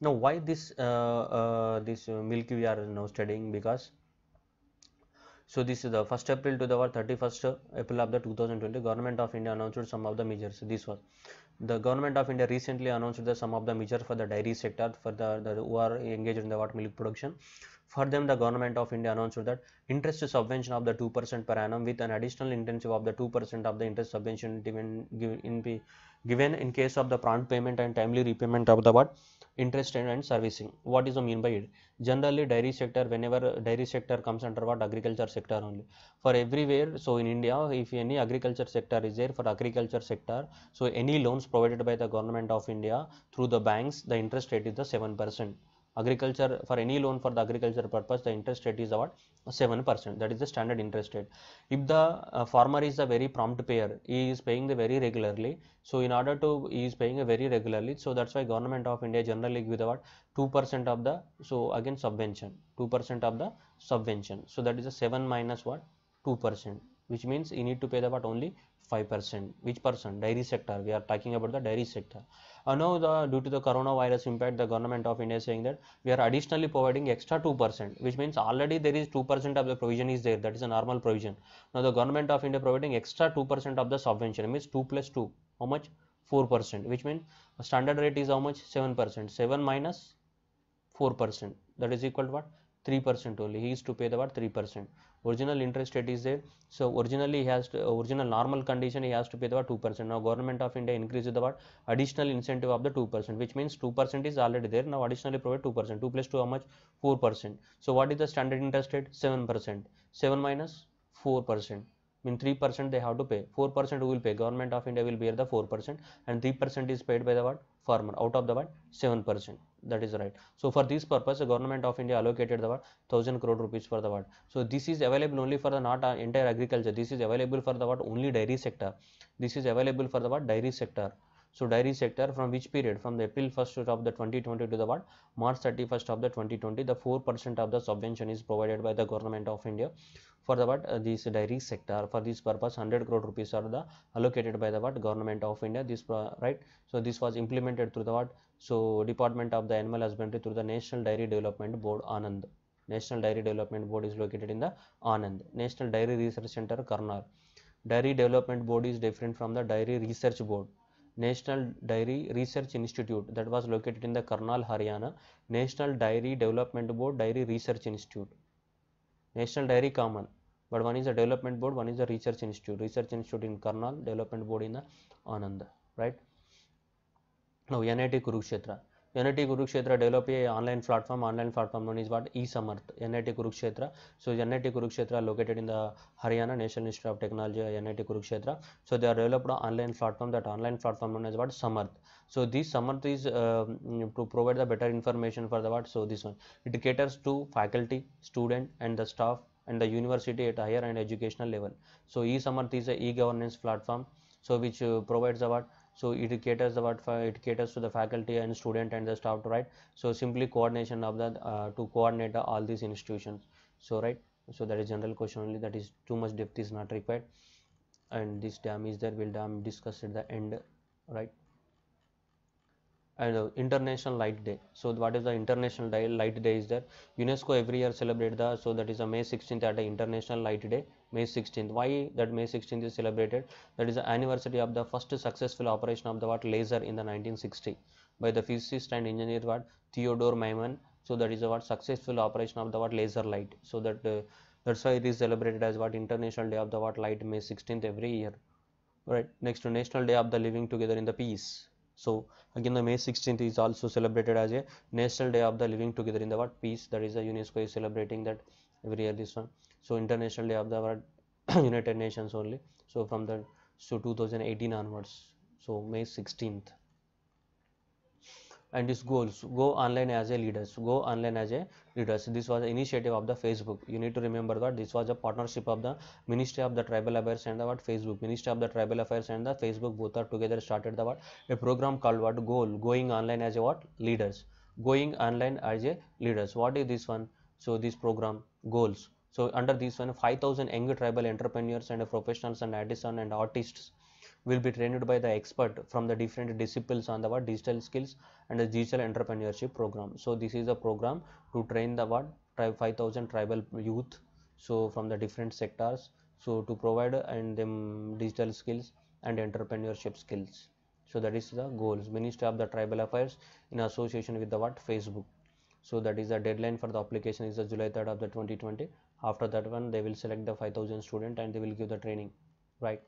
now why this uh, uh this milk we are now studying because so this is the 1st April to the 31st April of the 2020 government of India announced some of the measures. This was the government of India recently announced some of the measures for the dairy sector for the, the who are engaged in the water milk production. For them, the government of India announced that interest subvention of the 2% per annum with an additional incentive of the 2% of the interest subvention given, given in, given in case of the prompt payment and timely repayment of the what interest and servicing what is the mean by it generally dairy sector whenever dairy sector comes under what agriculture sector only for everywhere so in india if any agriculture sector is there for agriculture sector so any loans provided by the government of india through the banks the interest rate is the 7 percent agriculture for any loan for the agriculture purpose the interest rate is about 7% that is the standard interest rate if the uh, farmer is a very prompt payer he is paying the very regularly so in order to he is paying a very regularly so that's why government of india generally give about 2% of the so again subvention 2% of the subvention so that is a 7 minus what 2% which means you need to pay the about only 5% which person dairy sector we are talking about the dairy sector now the, due to the coronavirus impact the government of India is saying that we are additionally providing extra 2% which means already there is 2% of the provision is there that is a normal provision now the government of India providing extra 2% of the subvention means 2 plus 2 how much 4% which means standard rate is how much 7% 7 minus 4% that is equal to what 3% only he is to pay the what 3% original interest rate is there so originally he has to original normal condition he has to pay the 2% now government of india increases the what additional incentive of the 2% which means 2% is already there now additionally provide 2% 2 plus 2 how much 4% so what is the standard interest rate 7% 7 minus 4% mean 3% they have to pay 4% will pay government of india will bear the 4% and 3% is paid by the what farmer out of the what 7% that is right so for this purpose the government of india allocated the what 1000 crore rupees for the what so this is available only for the not uh, entire agriculture this is available for the what only dairy sector this is available for the what dairy sector so dairy sector from which period? From the April 1st of the 2020 to the what? March 31st of the 2020. The 4% of the subvention is provided by the government of India for the what? Uh, this dairy sector. For this purpose, 100 crore rupees are the allocated by the what? Government of India. This uh, right. So this was implemented through the what? So Department of the Animal Husbandry through the National Dairy Development Board, Anand. National Dairy Development Board is located in the Anand. National Dairy Research Center, Karnar. Dairy Development Board is different from the Dairy Research Board National Dairy Research Institute that was located in the Karnal, Haryana, National Dairy Development Board Dairy Research Institute, National Dairy Common, but one is the Development Board, one is the Research Institute, Research Institute in Karnal, Development Board in the Ananda, right. Now NIT Kurukshetra, NIT Kurukshetra develop a online platform. Online platform known is what eSamarth. NIT Kurukshetra. So NIT Kurukshetra located in the Haryana National Institute of Technology, NIT Kurukshetra. So they are developed an online platform. That online platform known as what Samarth. So this Samarth is uh, to provide the better information for the what. So this one it caters to faculty, student, and the staff and the university at higher and educational level. So eSamarth is a e-governance platform. So which uh, provides the what so it caters for it caters to the faculty and student and the staff right so simply coordination of the uh, to coordinate all these institutions so right so that is general question only that is too much depth is not required and this dam is there will dam discussed at the end right and uh, international light day so what is the international light day is there unesco every year celebrate the so that is a may 16th at the international light day may 16th why that may 16th is celebrated that is the anniversary of the first successful operation of the what laser in the 1960 by the physicist and engineer what theodore maiman so that is a what successful operation of the what laser light so that uh, that's why it is celebrated as what international day of the what light may 16th every year right next to national day of the living together in the peace so again the May 16th is also celebrated as a National Day of the Living Together in the World Peace that is the UNESCO is celebrating that every year this one. So International Day of the World United Nations only. So from the so 2018 onwards so May 16th and its goals go online as a leaders go online as a leaders this was the initiative of the facebook you need to remember that this was a partnership of the ministry of the tribal affairs and the what facebook ministry of the tribal affairs and the facebook both are together started the what a program called what goal going online as a what leaders going online as a leaders what is this one so this program goals so under this one 5000 young tribal entrepreneurs and professionals and artisans and artists will be trained by the expert from the different disciplines on the what digital skills and the digital entrepreneurship program so this is a program to train the what 5000 tribal youth so from the different sectors so to provide and them digital skills and entrepreneurship skills so that is the goals ministry of the tribal affairs in association with the what facebook so that is the deadline for the application is the july 3rd of the 2020 after that one they will select the 5000 student and they will give the training right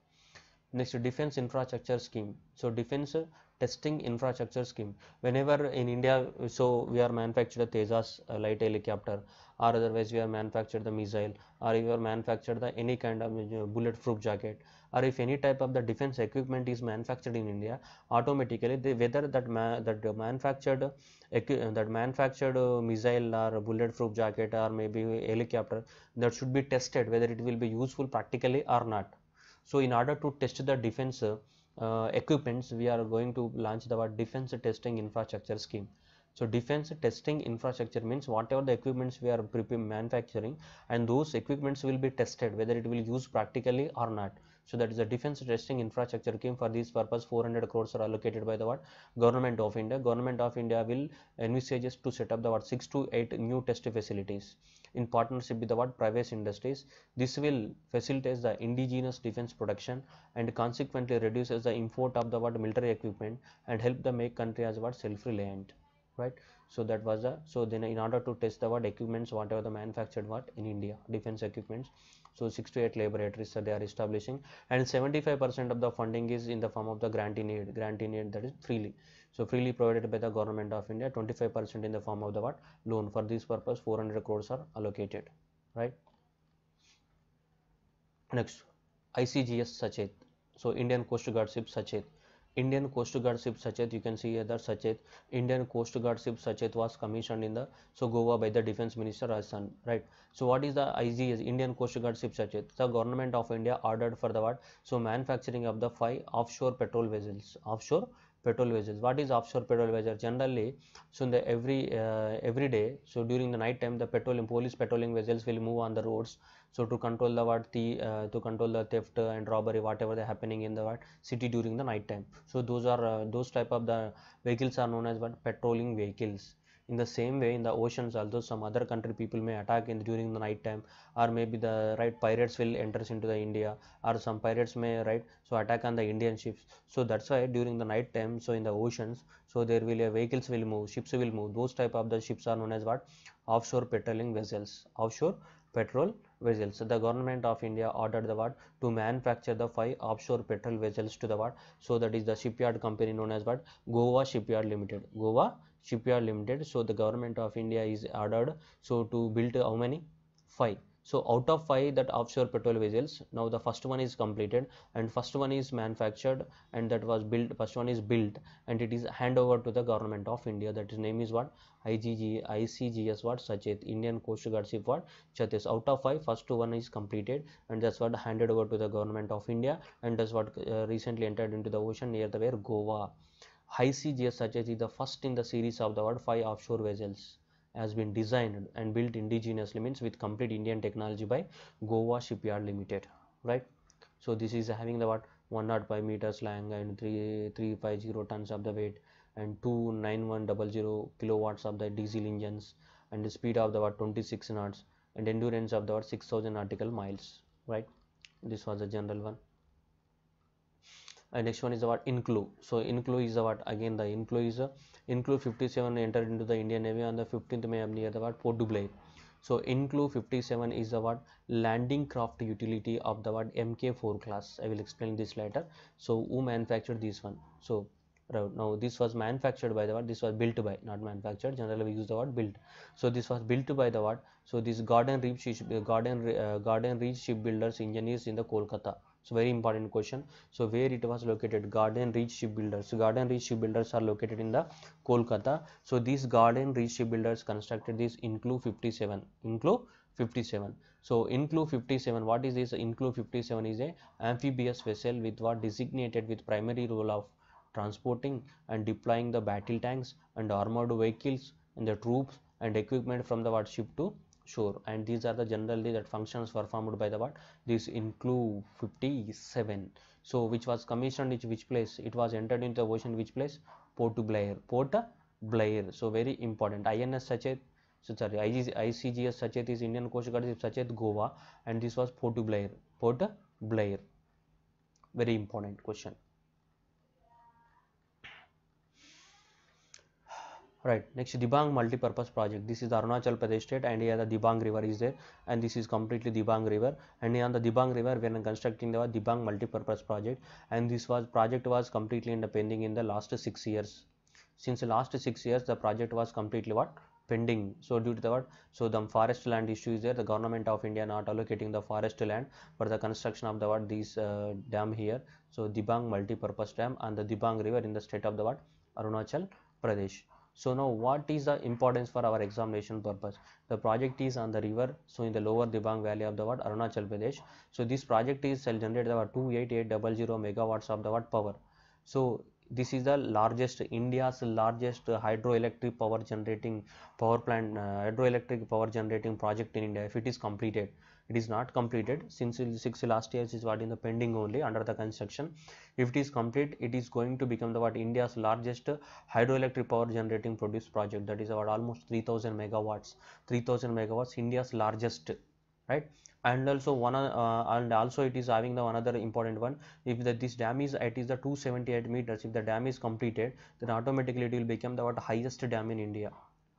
next defense infrastructure scheme so defense testing infrastructure scheme whenever in india so we are manufactured the tejas uh, light helicopter or otherwise we are manufactured the missile or we are manufactured the any kind of uh, bulletproof jacket or if any type of the defense equipment is manufactured in india automatically they, whether that ma that manufactured uh, that manufactured missile or bulletproof jacket or maybe helicopter that should be tested whether it will be useful practically or not so in order to test the defense uh, equipments we are going to launch the defense testing infrastructure scheme so defense testing infrastructure means whatever the equipments we are manufacturing and those equipments will be tested whether it will use practically or not so that is the defense testing infrastructure came For this purpose, 400 crores are allocated by the what government of India. Government of India will envisages to set up the what six to eight new test facilities in partnership with the what private industries. This will facilitate the indigenous defense production and consequently reduces the import of the what military equipment and help the make country as what self-reliant right so that was the so then in order to test the what equipments whatever the manufactured what in india defense equipments so six to eight laboratories that they are establishing and 75 percent of the funding is in the form of the grantee aid grantee aid that is freely so freely provided by the government of india 25 percent in the form of the what loan for this purpose 400 crores are allocated right next icgs sachet so indian coast guard ship sachet Indian Coast Guard ship Sachet you can see here that Sachet Indian Coast Guard ship Sachet was commissioned in the so Goa by the Defense Minister Rajasthan right so what is the IGS Indian Coast Guard ship Sachet the government of India ordered for the what so manufacturing of the five offshore petrol vessels offshore petrol vessels what is offshore petrol vessel generally so in the every uh, every day so during the night time the petroleum police patrolling vessels will move on the roads so to control the what the uh, to control the theft and robbery whatever they happening in the what city during the night time so those are uh, those type of the vehicles are known as what patrolling vehicles in the same way in the oceans also some other country people may attack in during the night time or maybe the right pirates will enters into the india or some pirates may right so attack on the indian ships so that's why during the night time so in the oceans so there will uh, vehicles will move ships will move those type of the ships are known as what offshore patrolling vessels offshore patrol vessels. The government of India ordered the what to manufacture the five offshore petrol vessels to the what. So that is the shipyard company known as what Goa Shipyard Limited. Goa Shipyard Limited. So the government of India is ordered so to build how many five so out of five that offshore petrol vessels now the first one is completed and first one is manufactured and that was built first one is built and it is hand over to the government of India that is name is what IGG ICGS what such as Indian Coast Guard ship what Chhattis out of five first one is completed and that's what handed over to the government of India and that's what uh, recently entered into the ocean near the where Goa ICGS Sachet is the first in the series of the word five offshore vessels has been designed and built indigenously means with complete Indian technology by Goa Shipyard Limited right so this is having the what 105 meters long and 350 tons of the weight and 29100 kilowatts of the diesel engines and the speed of the what 26 knots and endurance of the what 6000 nautical miles right this was the general one and next one is about Inclu. so Inclu is about again the Inclu is a Inclu 57 entered into the Indian Navy on the 15th May near the what Port Dublin. So Inclu 57 is the what landing craft utility of the what MK4 class. I will explain this later. So who manufactured this one? So now this was manufactured by the what this was built by not manufactured generally we use the word built so this was built by the what so this garden reef garden uh, garden reef shipbuilders engineers in the kolkata it's very important question so where it was located garden reach shipbuilders garden reach shipbuilders are located in the kolkata so these garden reach shipbuilders constructed this inclu 57 inclu 57 so inclu 57 what is this inclu 57 is a amphibious vessel with what designated with primary role of transporting and deploying the battle tanks and armored vehicles and the troops and equipment from the what ship to sure and these are the generally that functions performed by the what this include 57 so which was commissioned in which place it was entered into the ocean which place port blair port blair so very important ins sachet so sorry icgs sachet is indian coast guard is sachet goa and this was port blair port blair very important question right next dibang multi-purpose project this is arunachal pradesh state and here the dibang river is there and this is completely dibang river and here on the dibang river when constructing the dibang multi-purpose project and this was project was completely in the pending in the last six years since last six years the project was completely what pending so due to the what so the forest land issue is there the government of india not allocating the forest land for the construction of the what these uh, dam here so dibang multi-purpose dam and the dibang river in the state of the what arunachal pradesh so now what is the importance for our examination purpose? The project is on the river, so in the lower Dibang valley of the what Arunachal Pradesh. So this project is shall generate about 28800 megawatts of the what power. So this is the largest India's largest hydroelectric power generating power plant uh, hydroelectric power generating project in India if it is completed it is not completed since 6 last years is what in the pending only under the construction if it is complete it is going to become the what india's largest hydroelectric power generating produce project that is about almost 3000 megawatts 3000 megawatts india's largest right and also one uh, and also it is having the another important one if the, this dam is at is the 278 meters if the dam is completed then automatically it will become the what highest dam in india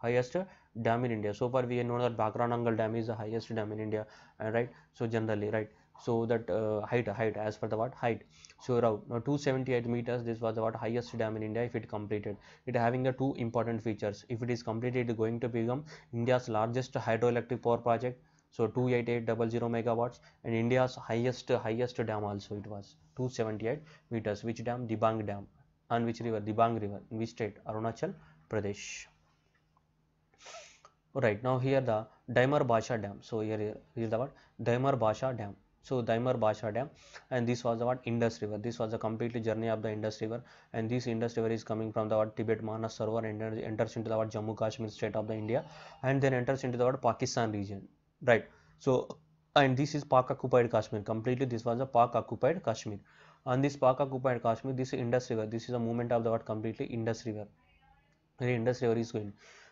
highest dam in India. So far we know that Bhakra dam is the highest dam in India, uh, right? So generally, right? So that uh, height, height as per the what height. So around uh, 278 meters, this was the what highest dam in India if it completed. It having the two important features. If it is completed, it is going to become India's largest hydroelectric power project. So 28800 megawatts and India's highest highest dam also it was 278 meters. Which dam? Dibang Dam. On which river? Dibang River. In which state? Arunachal Pradesh right now here the Daimar Basha dam so here is the word Daimar Basha dam so Daimar Basha dam and this was the what Indus river this was the completely journey of the Indus river and this Indus river is coming from the what Tibet Manas Sarovar and enters into the what Jammu Kashmir state of the India and then enters into the what Pakistan region right so and this is Pak occupied Kashmir completely this was the Pak occupied Kashmir and this Pak occupied Kashmir this Indus river this is a movement of the what completely Indus river The Indus river is going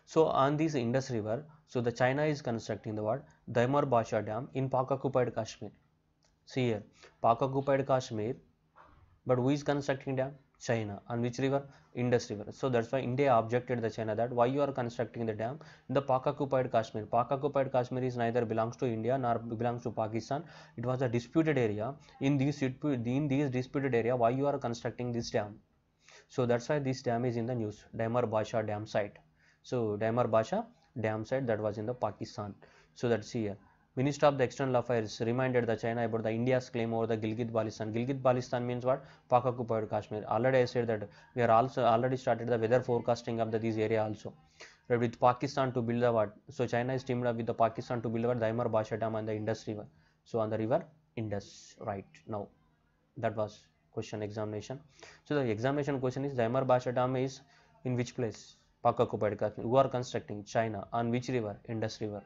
so on this Indus River, so the China is constructing the what? Daimar Basha Dam in pak Kashmir. See here, pak Kashmir, but who is constructing dam? China. On which river? Indus River. So that's why India objected the China that why you are constructing the dam in the pak Kashmir. Pak-occupied Kashmir is neither belongs to India nor belongs to Pakistan. It was a disputed area. In this in disputed area, why you are constructing this dam? So that's why this dam is in the news, Daimar Basha Dam site. So Daimar Basha dam site that was in the Pakistan. So that's here. Minister of the External Affairs reminded the China about the India's claim over the Gilgit Baltistan. Gilgit Baltistan means what? Pak occupied Kashmir. Already I said that we are also already started the weather forecasting of the, this area also. Right, with Pakistan to build the what? So China is teamed up with the Pakistan to build the Daimar Basha Dam and the Indus River. So on the river Indus right now. That was question examination. So the examination question is Daimar Basha Dam is in which place? Paka Kupatka, who are constructing China on which river? Indus River.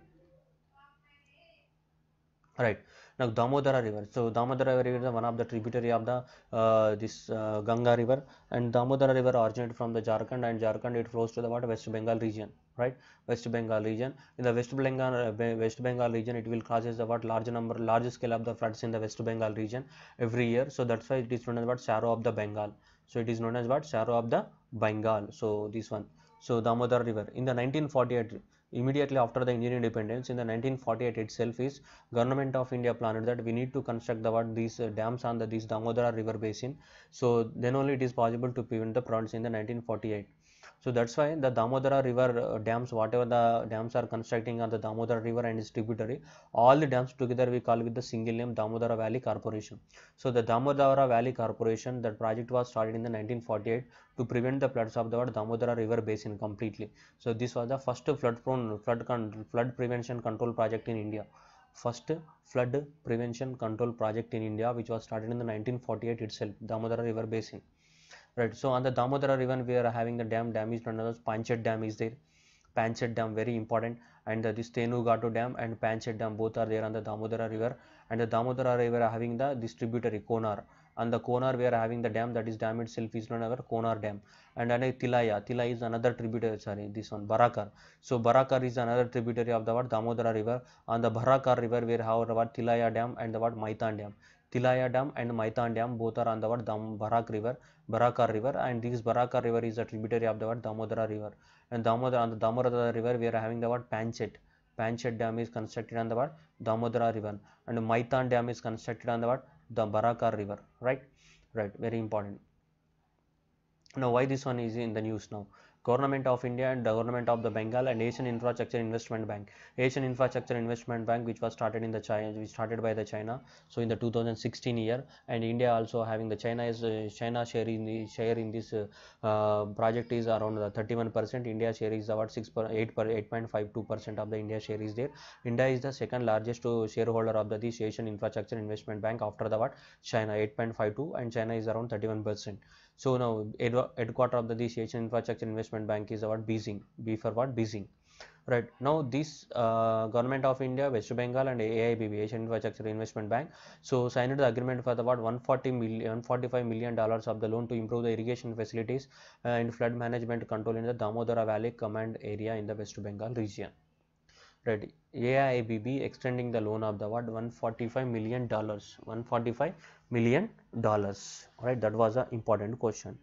Right. Now Damodara River. So Damodara River is one of the tributary of the uh, this uh, Ganga River, and Damodara River originated from the Jharkhand, and Jharkhand it flows to the what West Bengal region, right? West Bengal region. In the West Bengal West Bengal region, it will causes the what large number, large scale of the floods in the West Bengal region every year. So that's why it is known as what Sorrow of the Bengal. So it is known as what Sorrow of the Bengal. So this one. So Damodar River in the 1948 immediately after the Indian independence in the 1948 itself is government of India planned that we need to construct the what these uh, dams on the this Damodar river basin so then only it is possible to prevent the floods in the 1948 so that's why the Damodara river uh, dams, whatever the dams are constructing on the Damodara river and its tributary, all the dams together we call with the single name Damodara Valley Corporation. So the Damodara Valley Corporation, that project was started in the 1948 to prevent the floods of the Damodara river basin completely. So this was the first flood prone flood, flood prevention control project in India first flood prevention control project in India which was started in the 1948 itself Damodara river basin right so on the damodara river we are having the dam damaged another panchet dam is there panchet dam very important and uh, this tenugato dam and panchet dam both are there on the damodara river and the damodara river are having the distributary konar on the konar we are having the dam that is dam itself is known as konar dam and another uh, tilaya tilaya is another tributary sorry this one barakar so barakar is another tributary of the what damodara river on the barakar river we have what tilaya dam and the what maitan dam Tilaya Dam and Maitan Dam both are on the what Dam Barak River, Barakar River, and this Barakar River is a tributary of the what Damodara River. And Damodara on the Damodara River we are having the word Panchet. Panchet Dam is constructed on the what Damodara River, and Maitan Dam is constructed on the what the Barakar River. Right, right, very important. Now why this one is in the news now? Government of India and the Government of the Bengal and Asian Infrastructure Investment Bank. Asian Infrastructure Investment Bank which was started in the China, which started by the China. So in the 2016 year and India also having the China is uh, China share in the share in this uh, uh, project is around 31%. India share is about 6 per 8 per 8.52 percent of the India share is there. India is the second largest uh, shareholder of the this Asian Infrastructure Investment Bank after the what China 8.52 and China is around 31 percent. So now headquarter of the, this Asian Infrastructure Investment Bank is about Beijing. B for what Beijing. Right now, this uh, government of India, West Bengal, and AIBB, Asian Infrastructure Investment Bank, so signed the agreement for about 140 million, 145 million dollars of the loan to improve the irrigation facilities uh, and flood management control in the Damodara Valley Command area in the West Bengal region. Right, AIBB extending the loan of the what 145 million dollars, 145 million dollars right that was an important question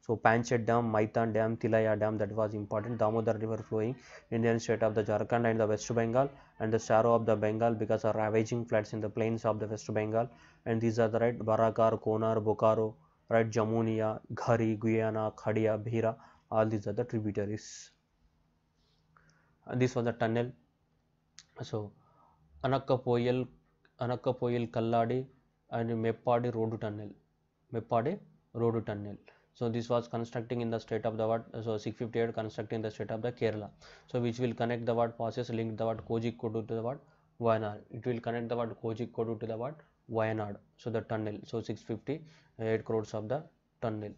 so Panchet Dam, Maitan Dam, Tilaya Dam that was important, Damodar River flowing, Indian state of the Jharkhand and the West Bengal and the Saro of the Bengal because of ravaging floods in the plains of the West Bengal and these are the right Barakar, Konar, Bokaro, right Jamunia, Ghari, Guyana, Khadia, Bhira all these are the tributaries. And this was the tunnel. So Anakkapoyal, Anakkapoyal Kalladi and Mepade Road Tunnel. Mepade Road Tunnel. So this was constructing in the state of the what so 658 constructing in the state of the Kerala. So which will connect the what passes link the what Kozhikode to the what Wayanad. It will connect the what Kozhikode to the what Wayanad. So the tunnel. So 658 crores of the tunnel.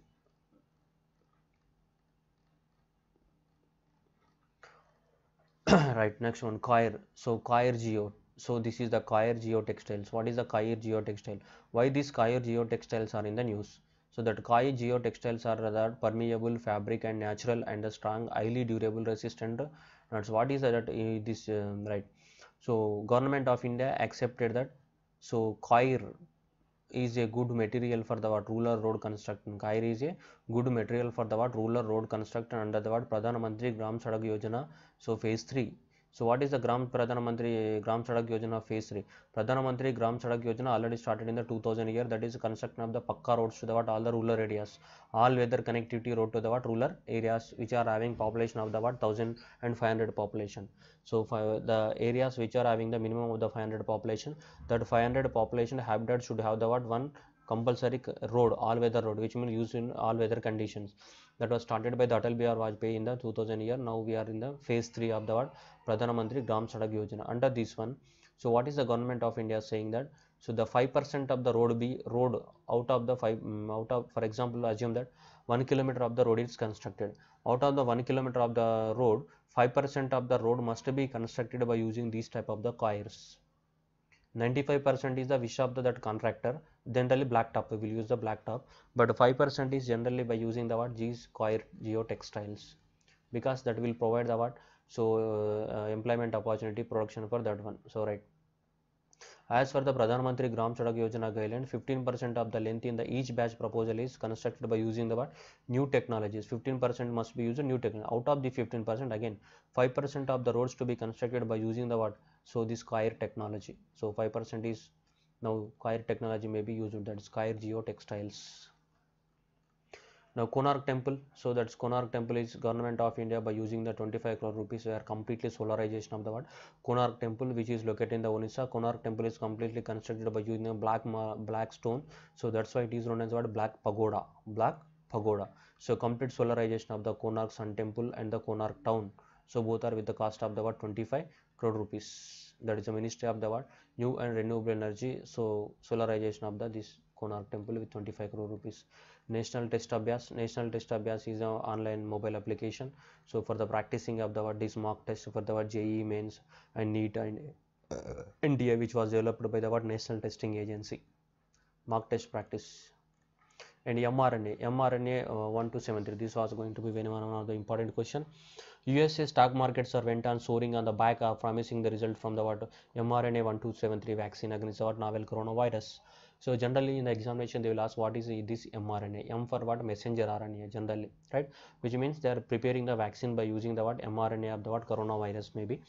right next one Kair. So Kair Geo so this is the Kair geotextiles what is the Kair geotextile why these Kair geotextiles are in the news so that Kair geotextiles are rather permeable fabric and natural and strong highly durable resistant That's what is that uh, this um, right so government of India accepted that so Kair is a good material for the what rural road construction Kair is a good material for the what rural road construction under the what Pradhan Mantri Gram Sadak Yojana so phase 3 so what is the Gram Pradhan Mantri Gram Sadak Yojana phase 3? Pradhan Mantri Gram Sadak Yojana already started in the 2000 year that is construction of the Pakka roads to the what all the rural areas. All weather connectivity road to the what rural areas which are having population of the what 1500 population. So the areas which are having the minimum of the 500 population that 500 population habitat should have the what one compulsory road all weather road which means used in all weather conditions that was started by the Atal Bihar Vajpayee in the 2000 year now we are in the phase 3 of the what. Pradhan Gram Sadak Yojana. Under this one, so what is the government of India saying that? So the 5% of the road be road out of the 5 mm, out of for example assume that 1 kilometer of the road is constructed. Out of the 1 kilometer of the road, 5% of the road must be constructed by using these type of the coires. 95% is the wish of the that contractor, generally blacktop, we will use the blacktop, but 5% is generally by using the what? These coir geotextiles because that will provide the what? so uh, employment opportunity production for that one so right as for the Pradhan Mantri Gram Sadak Yojana guideline, 15% of the length in the each batch proposal is constructed by using the what? New technologies. 15% must be used new technology. Out of the 15%, again, 5% of the roads to be constructed by using the what? So this Kire technology. So 5% is now Kire technology may be used. That's Geo geotextiles. Now Konark temple, so that's Konark temple is government of India by using the 25 crore rupees are completely solarization of the what Konark temple which is located in the Orissa. Konark temple is completely constructed by using a black black stone, so that's why it is known as what black pagoda, black pagoda. So complete solarization of the Konark sun temple and the Konark town. So both are with the cost of the what 25 crore rupees. That is the ministry of the what new and renewable energy. So solarization of the this Konark temple with 25 crore rupees national test abhyas national test abhyas is an online mobile application so for the practicing of the what is mock test for the what je mains and neat and uh, which was developed by the what national testing agency mock test practice and mRNA, mRNA uh, 1273. This was going to be one of the important question. USA stock markets are went on soaring on the back of promising the result from the what mRNA 1273 vaccine against the what novel coronavirus so generally in the examination they will ask what is this mRNA M for what messenger RNA generally right which means they are preparing the vaccine by using the what mRNA of the what coronavirus maybe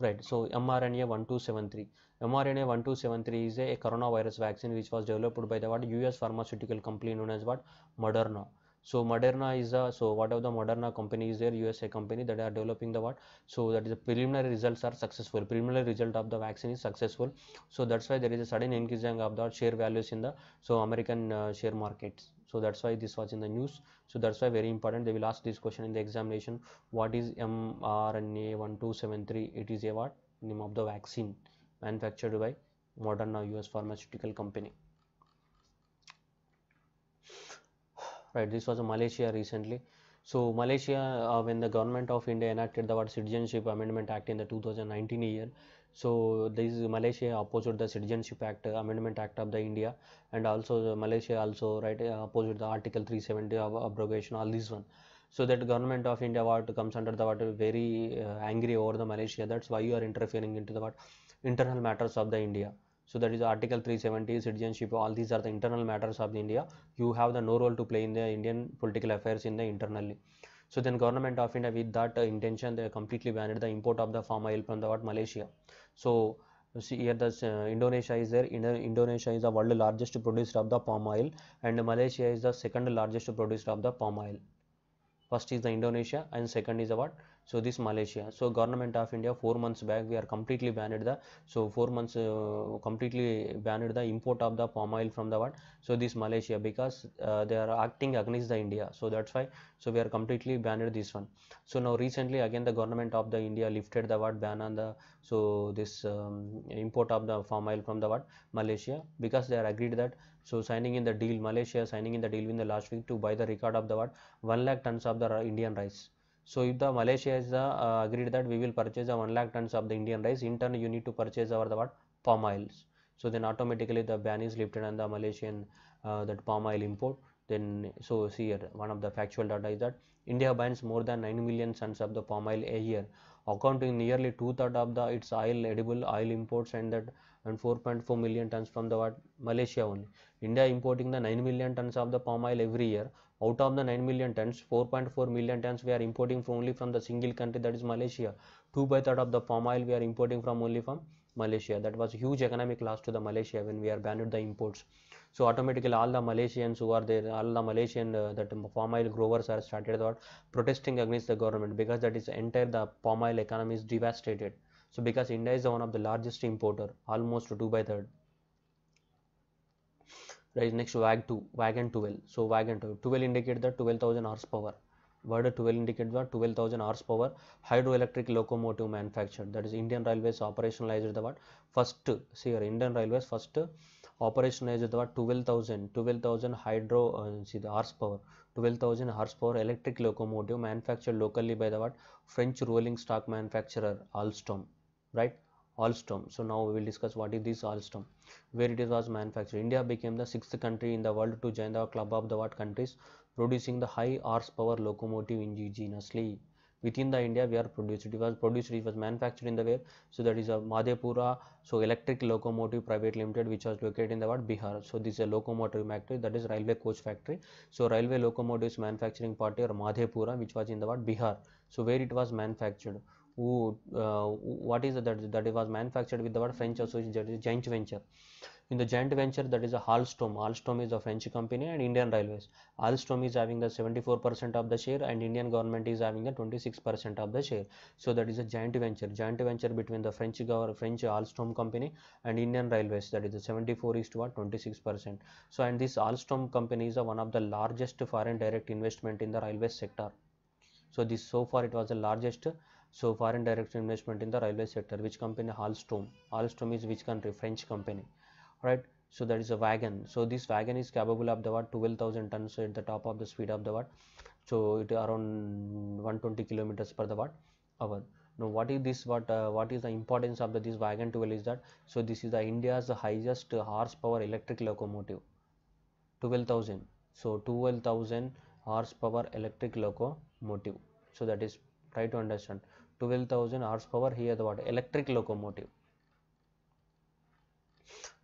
right so mRNA 1273 mRNA 1273 is a, a coronavirus vaccine which was developed by the what US pharmaceutical company known as what Moderna so Moderna is a so whatever the Moderna company is there USA company that are developing the what so that is the preliminary results are successful preliminary result of the vaccine is successful so that's why there is a sudden increasing of the share values in the so American uh, share markets so that's why this was in the news so that's why very important they will ask this question in the examination what is mRNA1273 it is a what name of the vaccine manufactured by Moderna US pharmaceutical company right this was malaysia recently so malaysia uh, when the government of india enacted the citizenship amendment act in the 2019 year so this malaysia opposed the citizenship act uh, amendment act of the india and also malaysia also right uh, opposed the article 370 of abrogation all this one so that government of india what comes under the water very uh, angry over the malaysia that's why you are interfering into the what internal matters of the india so that is article 370 citizenship all these are the internal matters of india you have the no role to play in the indian political affairs in the internally so then government of india with that uh, intention they completely banned the import of the palm oil from the what malaysia so see here the uh, indonesia is there in, uh, indonesia is the world largest producer of the palm oil and malaysia is the second largest producer of the palm oil first is the indonesia and second is the what so this malaysia so government of india four months back we are completely banned the so four months uh, completely banned the import of the palm oil from the world so this malaysia because uh, they are acting against the india so that's why so we are completely banned this one so now recently again the government of the india lifted the word ban on the so this um, import of the palm oil from the world malaysia because they are agreed that so signing in the deal malaysia signing in the deal in the last week to buy the record of the world 1 lakh tons of the indian rice so if the Malaysia has uh, agreed that we will purchase the 1 lakh tons of the Indian rice, in turn you need to purchase our the what palm oils. So then automatically the ban is lifted on the Malaysian uh, that palm oil import. Then so see here one of the factual data is that India bans more than 9 million tons of the palm oil a year, accounting nearly two thirds of the its oil edible oil imports and that and 4.4 million tons from the what Malaysia only. India importing the 9 million tons of the palm oil every year. Out of the 9 million tons, 4.4 million tons we are importing from only from the single country that is Malaysia. Two by third of the palm oil we are importing from only from Malaysia. That was huge economic loss to the Malaysia when we are banned the imports. So automatically all the Malaysians who are there, all the Malaysian uh, that palm oil growers are started out protesting against the government because that is entire the palm oil economy is devastated. So because India is one of the largest importer, almost 2 by 3rd. Right, next WAG2, wagon 12. So wagon 12, 12 indicate that 12,000 horsepower. Word 12 indicate that 12,000 horsepower hydroelectric locomotive manufactured. That is Indian Railways operationalized the what? First, see here Indian Railways first operationalized the what? 12,000, 12,000 hydro, uh, see the horsepower, 12,000 horsepower electric locomotive manufactured locally by the what? French rolling stock manufacturer Alstom right Alstom. So now we will discuss what is this Alstom, where it was manufactured. India became the sixth country in the world to join the club of the what countries producing the high horsepower locomotive indigenously. Within the India, we are produced. It was produced. It was manufactured in the where. So that is a Madhepura. So electric locomotive private limited, which was located in the what Bihar. So this is a locomotive factory. That is railway coach factory. So railway locomotives manufacturing party or Madhepura, which was in the what Bihar. So where it was manufactured who uh, what is that that it was manufactured with word French association joint venture. In the joint venture, that is a Alstom. Alstom is a French company and Indian Railways. Alstom is having the 74% of the share and Indian government is having the 26% of the share. So that is a joint venture. Joint venture between the French government French Alstom company and Indian Railways. That is the 74 is to what 26%. So and this Alstom company is one of the largest foreign direct investment in the railway sector. So this so far it was the largest so foreign direct investment in the railway sector, which company Alstom? Alstom is which country? French company, right? So that is a wagon. So this wagon is capable of the what 12,000 tons at the top of the speed of the what? So it around 120 kilometers per the watt hour now what is this what uh, what is the importance of the, this wagon 12 is that so this is the india's highest horsepower electric locomotive 12000 so 12000 horsepower electric locomotive so that is try to understand 12,000 horsepower here the water electric locomotive.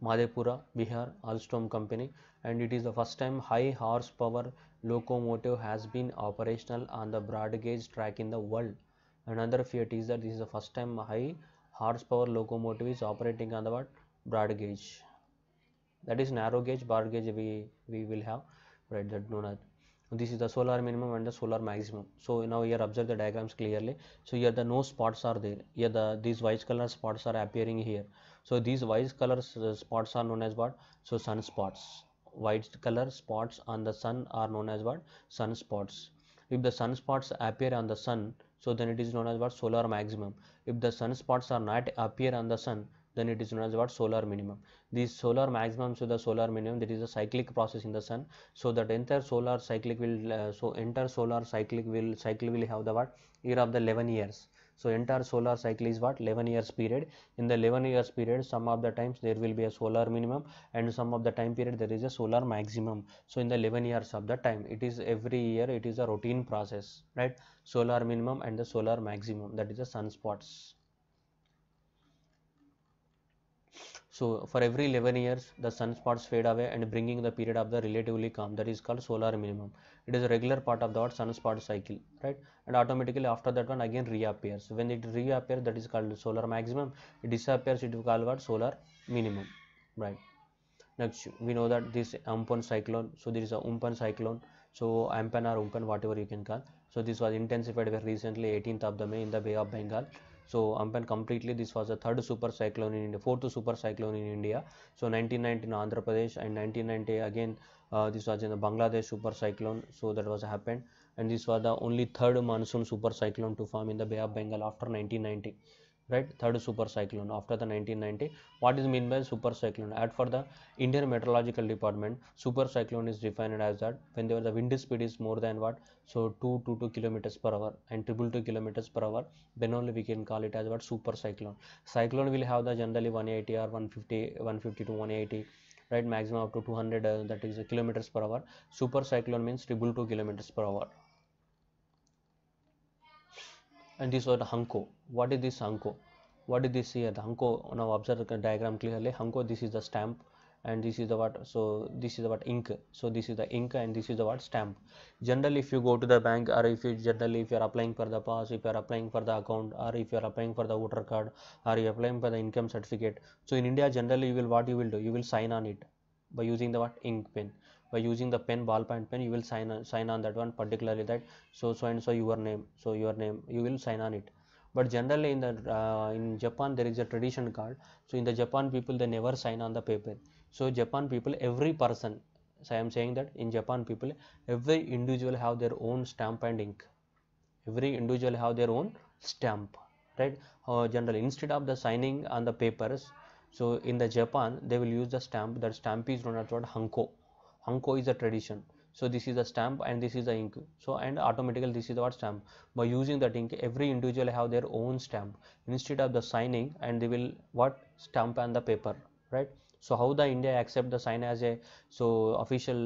Madhepura, Bihar, Alstom company and it is the first time high horsepower locomotive has been operational on the broad gauge track in the world. Another feat is that this is the first time high horsepower locomotive is operating on the what broad gauge that is narrow gauge broad gauge we we will have right that known as this is the solar minimum and the solar maximum so now here observe the diagrams clearly so here the no spots are there here the these white color spots are appearing here so these white color uh, spots are known as what so sun spots white color spots on the sun are known as what sun spots if the sun spots appear on the sun so then it is known as what solar maximum if the sun spots are not appear on the sun then it is known as what solar minimum these solar maximum to the solar minimum that is a cyclic process in the sun so that entire solar cyclic will uh, so entire solar cyclic will cycle will have the what year of the 11 years so entire solar cycle is what 11 years period in the 11 years period some of the times there will be a solar minimum and some of the time period there is a solar maximum so in the 11 years of the time it is every year it is a routine process right solar minimum and the solar maximum that is the sunspots So for every 11 years, the sunspots fade away and bringing the period of the relatively calm that is called solar minimum. It is a regular part of the sunspot cycle, right? And automatically after that one again reappears. When it reappears, that is called solar maximum. It disappears, it is called what? Solar minimum, right? Next, we know that this Umpan cyclone. So there is a Umpan cyclone. So Ampan or Umpan, whatever you can call. So this was intensified very recently 18th of the May in the Bay of Bengal. So unplanned completely. This was the third super cyclone in India, fourth super cyclone in India. So 1990 in Andhra Pradesh and 1990 again uh, this was in the Bangladesh super cyclone. So that was happened and this was the only third monsoon super cyclone to form in the Bay of Bengal after 1990 right third cyclone after the 1990 what is mean by super cyclone? at for the indian meteorological department super cyclone is defined as that when there the wind speed is more than what so 2 to 2 kilometers per hour and triple 2 kilometers per hour then only we can call it as what super cyclone Cyclone will have the generally 180 or 150 150 to 180 right maximum up to 200 uh, that is kilometers per hour super cyclone means triple 2 kilometers per hour and this was the hunko what is this hanko what is this here the hanko. now observe the diagram clearly Hanko. this is the stamp and this is the what so this is the what ink so this is the ink and this is the what stamp generally if you go to the bank or if you generally if you are applying for the pass if you are applying for the account or if you are applying for the voter card or you are applying for the income certificate so in india generally you will what you will do you will sign on it by using the what ink pen by using the pen ballpoint pen, you will sign on, sign on that one particularly that so so and so your name so your name you will sign on it but generally in the uh, in japan there is a tradition card so in the japan people they never sign on the paper so japan people every person so i am saying that in japan people every individual have their own stamp and ink every individual have their own stamp right uh, generally instead of the signing on the papers so in the japan they will use the stamp that stamp is known as what hanko Anko is a tradition so this is a stamp and this is the ink so and automatically this is what stamp by using that ink every individual have their own stamp instead of the signing and they will what stamp on the paper right so how the india accept the sign as a so official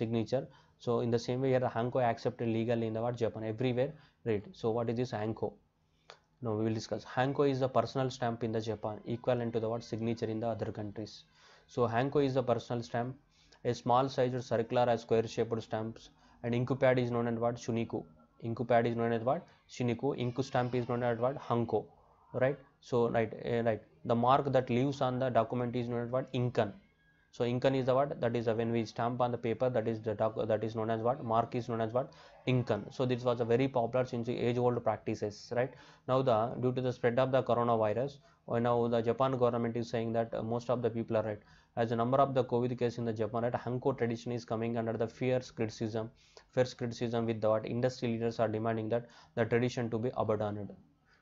signature so in the same way here the hanko accepted legally in the what japan everywhere right so what is this hanko now we will discuss hanko is the personal stamp in the japan equivalent to the what signature in the other countries so hanko is the personal stamp a small sized circular or square shaped stamps and pad is known as what? Shuniku. pad is known as what? Shuniku. Inku stamp is known as what? Hanko. Right. So right, uh, right. The mark that leaves on the document is known as what? Inkan. So inkan is the word that is uh, when we stamp on the paper that is the doc, that is known as what mark is known as what inkan. So this was a very popular since the age old practices right. Now the due to the spread of the coronavirus uh, now the Japan government is saying that uh, most of the people are right as the number of the COVID cases in the Japan at Hanko tradition is coming under the fierce criticism, fierce criticism with what industry leaders are demanding that the tradition to be abandoned.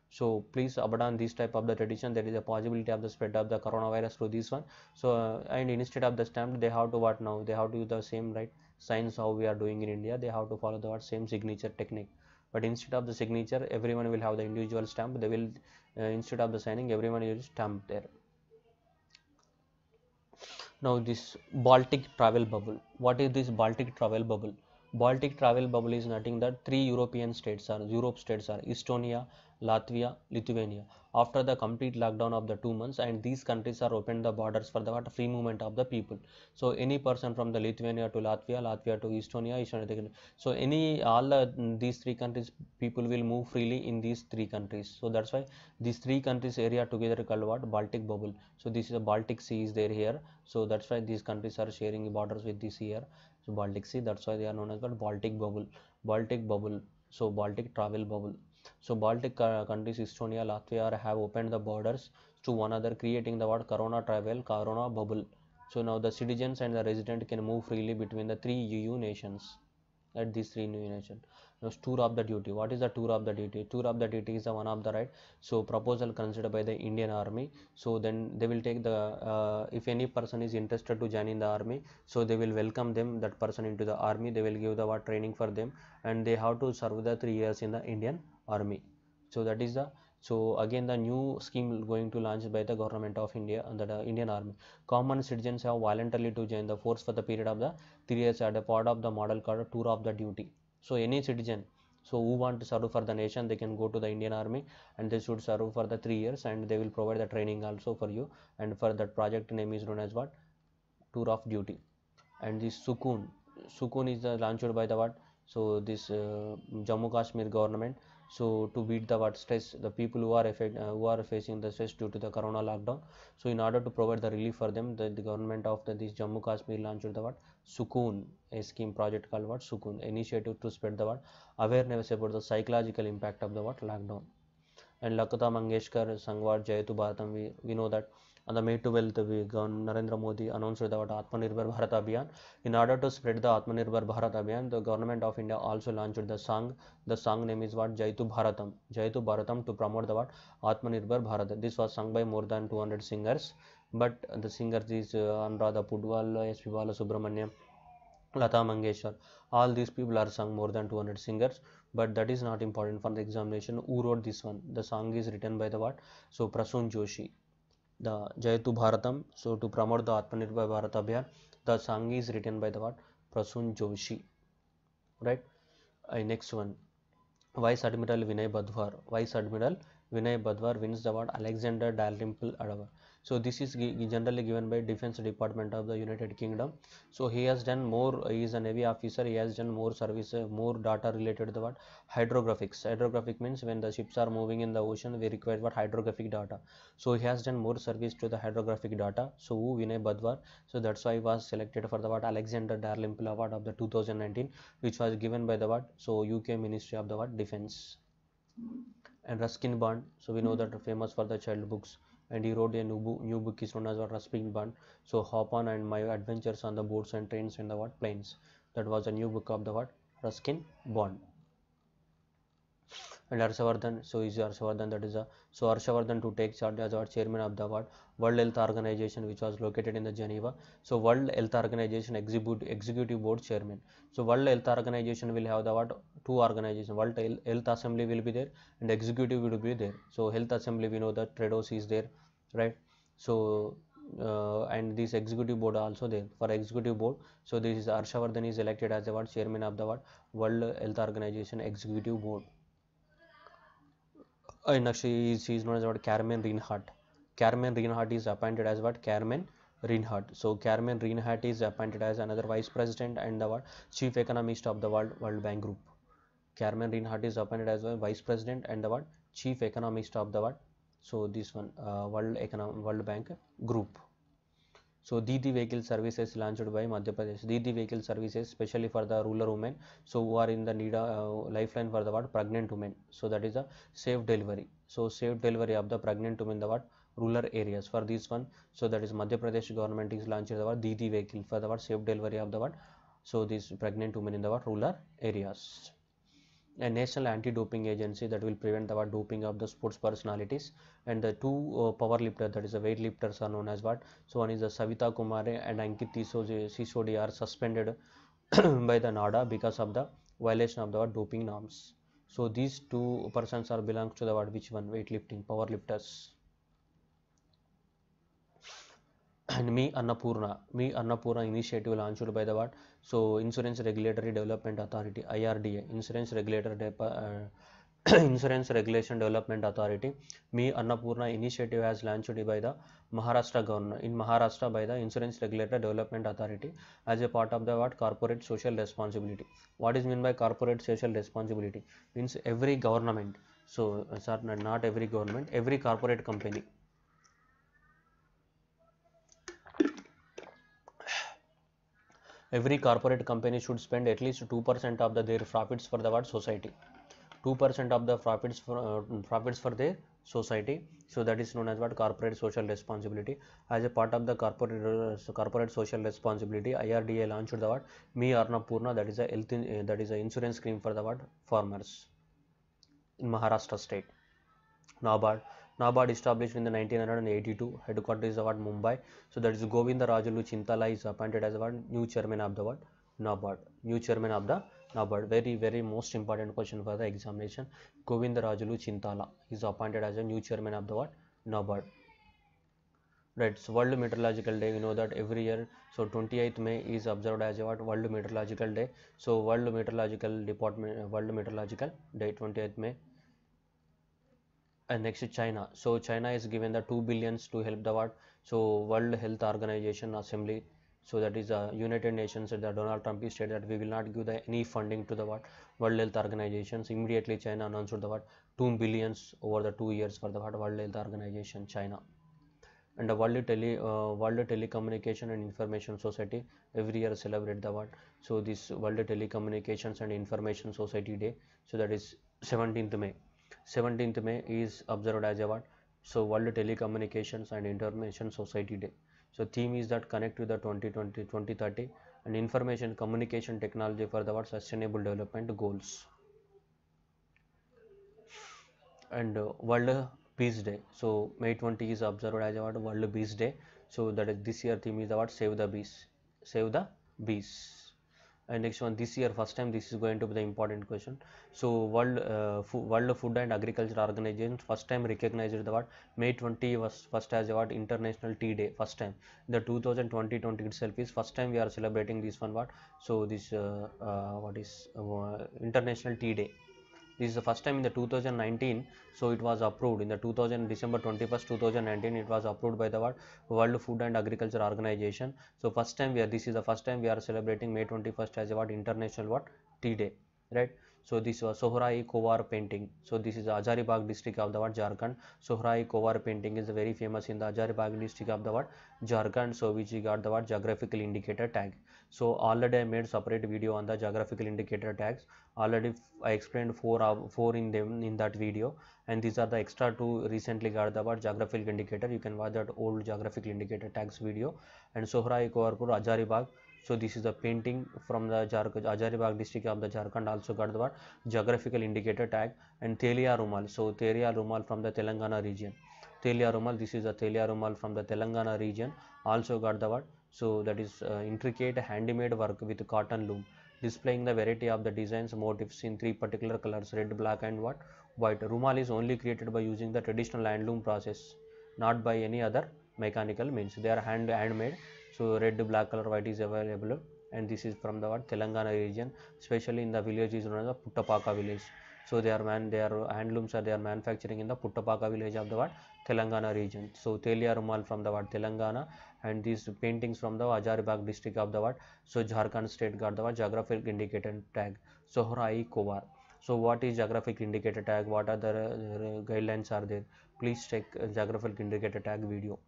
So please abandon this type of the tradition. There is a possibility of the spread of the coronavirus through this one. So uh, and instead of the stamp, they have to what now? They have to use the same right Signs how we are doing in India. They have to follow the what, same signature technique but instead of the signature everyone will have the individual stamp they will uh, instead of the signing everyone will stamp there now this baltic travel bubble what is this baltic travel bubble baltic travel bubble is nothing that three european states are europe states are estonia Latvia, Lithuania after the complete lockdown of the two months and these countries are opened the borders for the what, free movement of the people. So any person from the Lithuania to Latvia, Latvia to Estonia, Estonia to so any all these three countries people will move freely in these three countries. So that's why these three countries area together called what Baltic bubble. So this is the Baltic Sea is there here. So that's why these countries are sharing borders with this here. So Baltic Sea that's why they are known as what Baltic bubble, Baltic bubble. So Baltic travel bubble. So Baltic uh, countries, Estonia, Latvia have opened the borders to one another, creating the word Corona travel, Corona bubble. So now the citizens and the resident can move freely between the three EU nations. At these three new nations. Now tour of the duty. What is the tour of the duty? Tour of the duty is the one of the right. So proposal considered by the Indian Army. So then they will take the uh, if any person is interested to join in the army, so they will welcome them that person into the army. They will give the what training for them, and they have to serve the three years in the Indian army so that is the so again the new scheme going to launch by the government of India and the Indian army common citizens have voluntarily to join the force for the period of the 3 years at a part of the model called tour of the duty so any citizen so who want to serve for the nation they can go to the Indian army and they should serve for the 3 years and they will provide the training also for you and for that project name is known as what tour of duty and this Sukun Sukun is the launched by the what so this uh, Jammu Kashmir government so to beat the what stress the people who are affect, uh, who are facing the stress due to the corona lockdown so in order to provide the relief for them the, the government of the, this jammu kashmir launched the what sukoon a scheme project called what sukoon initiative to spread the what awareness about the psychological impact of the what lockdown and lakata mangeshkar sangwar jayatu bharatam we, we know that on the May 12th, Narendra Modi announced about Atmanirbhar Bharat Abhiyan. In order to spread the Atmanirbhar Bharat Abhiyan, the government of India also launched the song. The song name is what Jaitu Bharatam. Jaitu Bharatam to promote the what Atmanirbhar Bharat. This was sung by more than 200 singers, but the singers is uh, Anuradha Pudwal, S.P. Bala Subramanyam. Lata Mangeshkar. All these people are sung more than 200 singers, but that is not important for the examination. Who wrote this one? The song is written by the what? So Prasun Joshi. the Jayatu Bharatam. So to promote the Atmanirbhar Bharat Abhiyan, the song is written by the what Prasun Joshi, right? Uh, next one, Vice Admiral Vinay Badwar. Vice Admiral Vinay Badwar wins the award Alexander Dalrymple Award. so this is generally given by defense department of the united kingdom so he has done more he is a navy officer he has done more service more data related to what hydrographics hydrographic means when the ships are moving in the ocean we require what hydrographic data so he has done more service to the hydrographic data so vinay badwar so that's why he was selected for the what alexander darlimpel award of the 2019 which was given by the what so uk ministry of the what defense and ruskin bond so we know hmm. that famous for the child books and he wrote a new, book, new book is known as what Ruskin Bond. So hop on and my adventures on the boats and trains in the what planes. That was a new book of the what Ruskin Bond and Arshavardhan. So is Arshavardhan that is a so Arshavardhan to take charge as our chairman of the World Health Organization, which was located in the Geneva. So World Health Organization execute, executive board chairman. So World Health Organization will have the what two organization. World Health Assembly will be there and executive will be there. So Health Assembly we know that Trados is there, right? So uh, and this executive board also there for executive board so this is arshavardhan is elected as the what chairman of the what world health organization executive board and uh, actually she is known as what Carmen Reinhardt. Carmen Reinhardt is appointed as what Carmen Reinhardt. So Carmen Reinhardt is appointed as another vice president and the chief economist of the World World Bank Group. Carmen Reinhardt is appointed as a vice president and the what chief economist of the what so this one uh, World Economic World Bank Group. So Didi vehicle services launched by Madhya Pradesh. Didi vehicle services especially for the rural women. So who are in the need a uh, lifeline for the what pregnant women. So that is a safe delivery. So safe delivery of the pregnant women the what rural areas for this one. So that is Madhya Pradesh government is launching the what Didi vehicle for the what safe delivery of the what. So this pregnant women in the what rural areas. a national anti-doping agency that will prevent the doping of the sports personalities and the two uh, power lifters that is the weight lifters are known as what so one is the savita kumare and ankit sisodi are suspended by the nada because of the violation of the doping norms so these two persons are belongs to the what which one weightlifting power lifters and Me Annapurna. Me Annapurna initiative launched by the what? So Insurance Regulatory Development Authority IRDA. Insurance Regulator Depa, uh, Insurance Regulation Development Authority. Me Annapurna initiative has launched by the Maharashtra government in Maharashtra by the Insurance Regulator Development Authority as a part of the what corporate social responsibility. What is mean by corporate social responsibility? Means every government. So, uh, not every government, every corporate company every corporate company should spend at least 2% of the, their profits for the what society 2% of the profits for uh, profits for the society so that is known as what corporate social responsibility as a part of the corporate uh, corporate social responsibility irda launched the what me purna. that is a health in, uh, that is a insurance scheme for the what farmers in maharashtra state Now but NABARD established in the 1982, headquarters is at Mumbai. So that is Govindarajalu Chintala is appointed as our new chairman of the what? NABARD, new chairman of the NABARD. Very, very most important question for the examination. Govindarajalu Chintala is appointed as a new chairman of the what? NABARD. Right, so World Meteorological Day, We know that every year, so 28th May is observed as what World Meteorological Day. So World Meteorological Department, World Meteorological Day, 28th May and next is China. So China is given the two billions to help the world. So World Health Organization Assembly. So that is the uh, United Nations. That Donald Trump is said that we will not give the, any funding to the world, world Health Organizations. Immediately China announced the world two billions over the two years for the world World Health Organization China and the World, Tele, uh, World Telecommunication and Information Society every year celebrate the world. So this World Telecommunications and Information Society Day. So that is 17th May. 17th May is observed as a what? So World Telecommunications and Information Society Day. So theme is that connect with the 2020 2030 and information communication technology for the what sustainable development goals. And uh, World Peace Day. So May 20 is observed as what World Bees Day. So that is this year theme is about save the bees. Save the bees and next one this year first time this is going to be the important question so world uh, world food and agriculture organization first time recognized the what may 20 was first as what international tea day first time the 2020 20 itself is first time we are celebrating this one what so this uh, uh, what is uh, international tea day this is the first time in the 2019 so it was approved in the 2000 december 21st 2019 it was approved by the world food and agriculture organization so first time we are this is the first time we are celebrating may 21st as a what international what T day right so this was Sohrai Kovar painting. So this is Azaribagh district of the world Jharkhand. Sohrai Kovar painting is very famous in the Azaribagh district of the world Jharkhand. So which got the word geographical indicator tag so already i made separate video on the geographical indicator tags already i explained four four in them in that video and these are the extra two recently got about geographical indicator you can watch that old geographical indicator tags video and sohrai koharpur azaribagh so this is a painting from the Jar district of the Jharkhand also got the geographical indicator tag and Telia Rumal. So Telia Rumal from the Telangana region. Telia Rumal, this is a Telia Rumal from the Telangana region also got the word so that is uh, intricate handmade work with cotton loom displaying the variety of the designs motifs in three particular colors red black and what white rumal is only created by using the traditional handloom process not by any other mechanical means they are hand handmade so red black color white is available and this is from the what telangana region especially in the village is known as the puttapaka village so they are man their handlooms are they are manufacturing in the puttapaka village of the what telangana region so teliya rumal from the what telangana and these paintings from the Ajaribagh district of the what so Jharkhand state got the what geographic indicator tag Sohrai Kovar so what is geographic indicator tag what are the uh, guidelines are there please check uh, geographic indicator tag video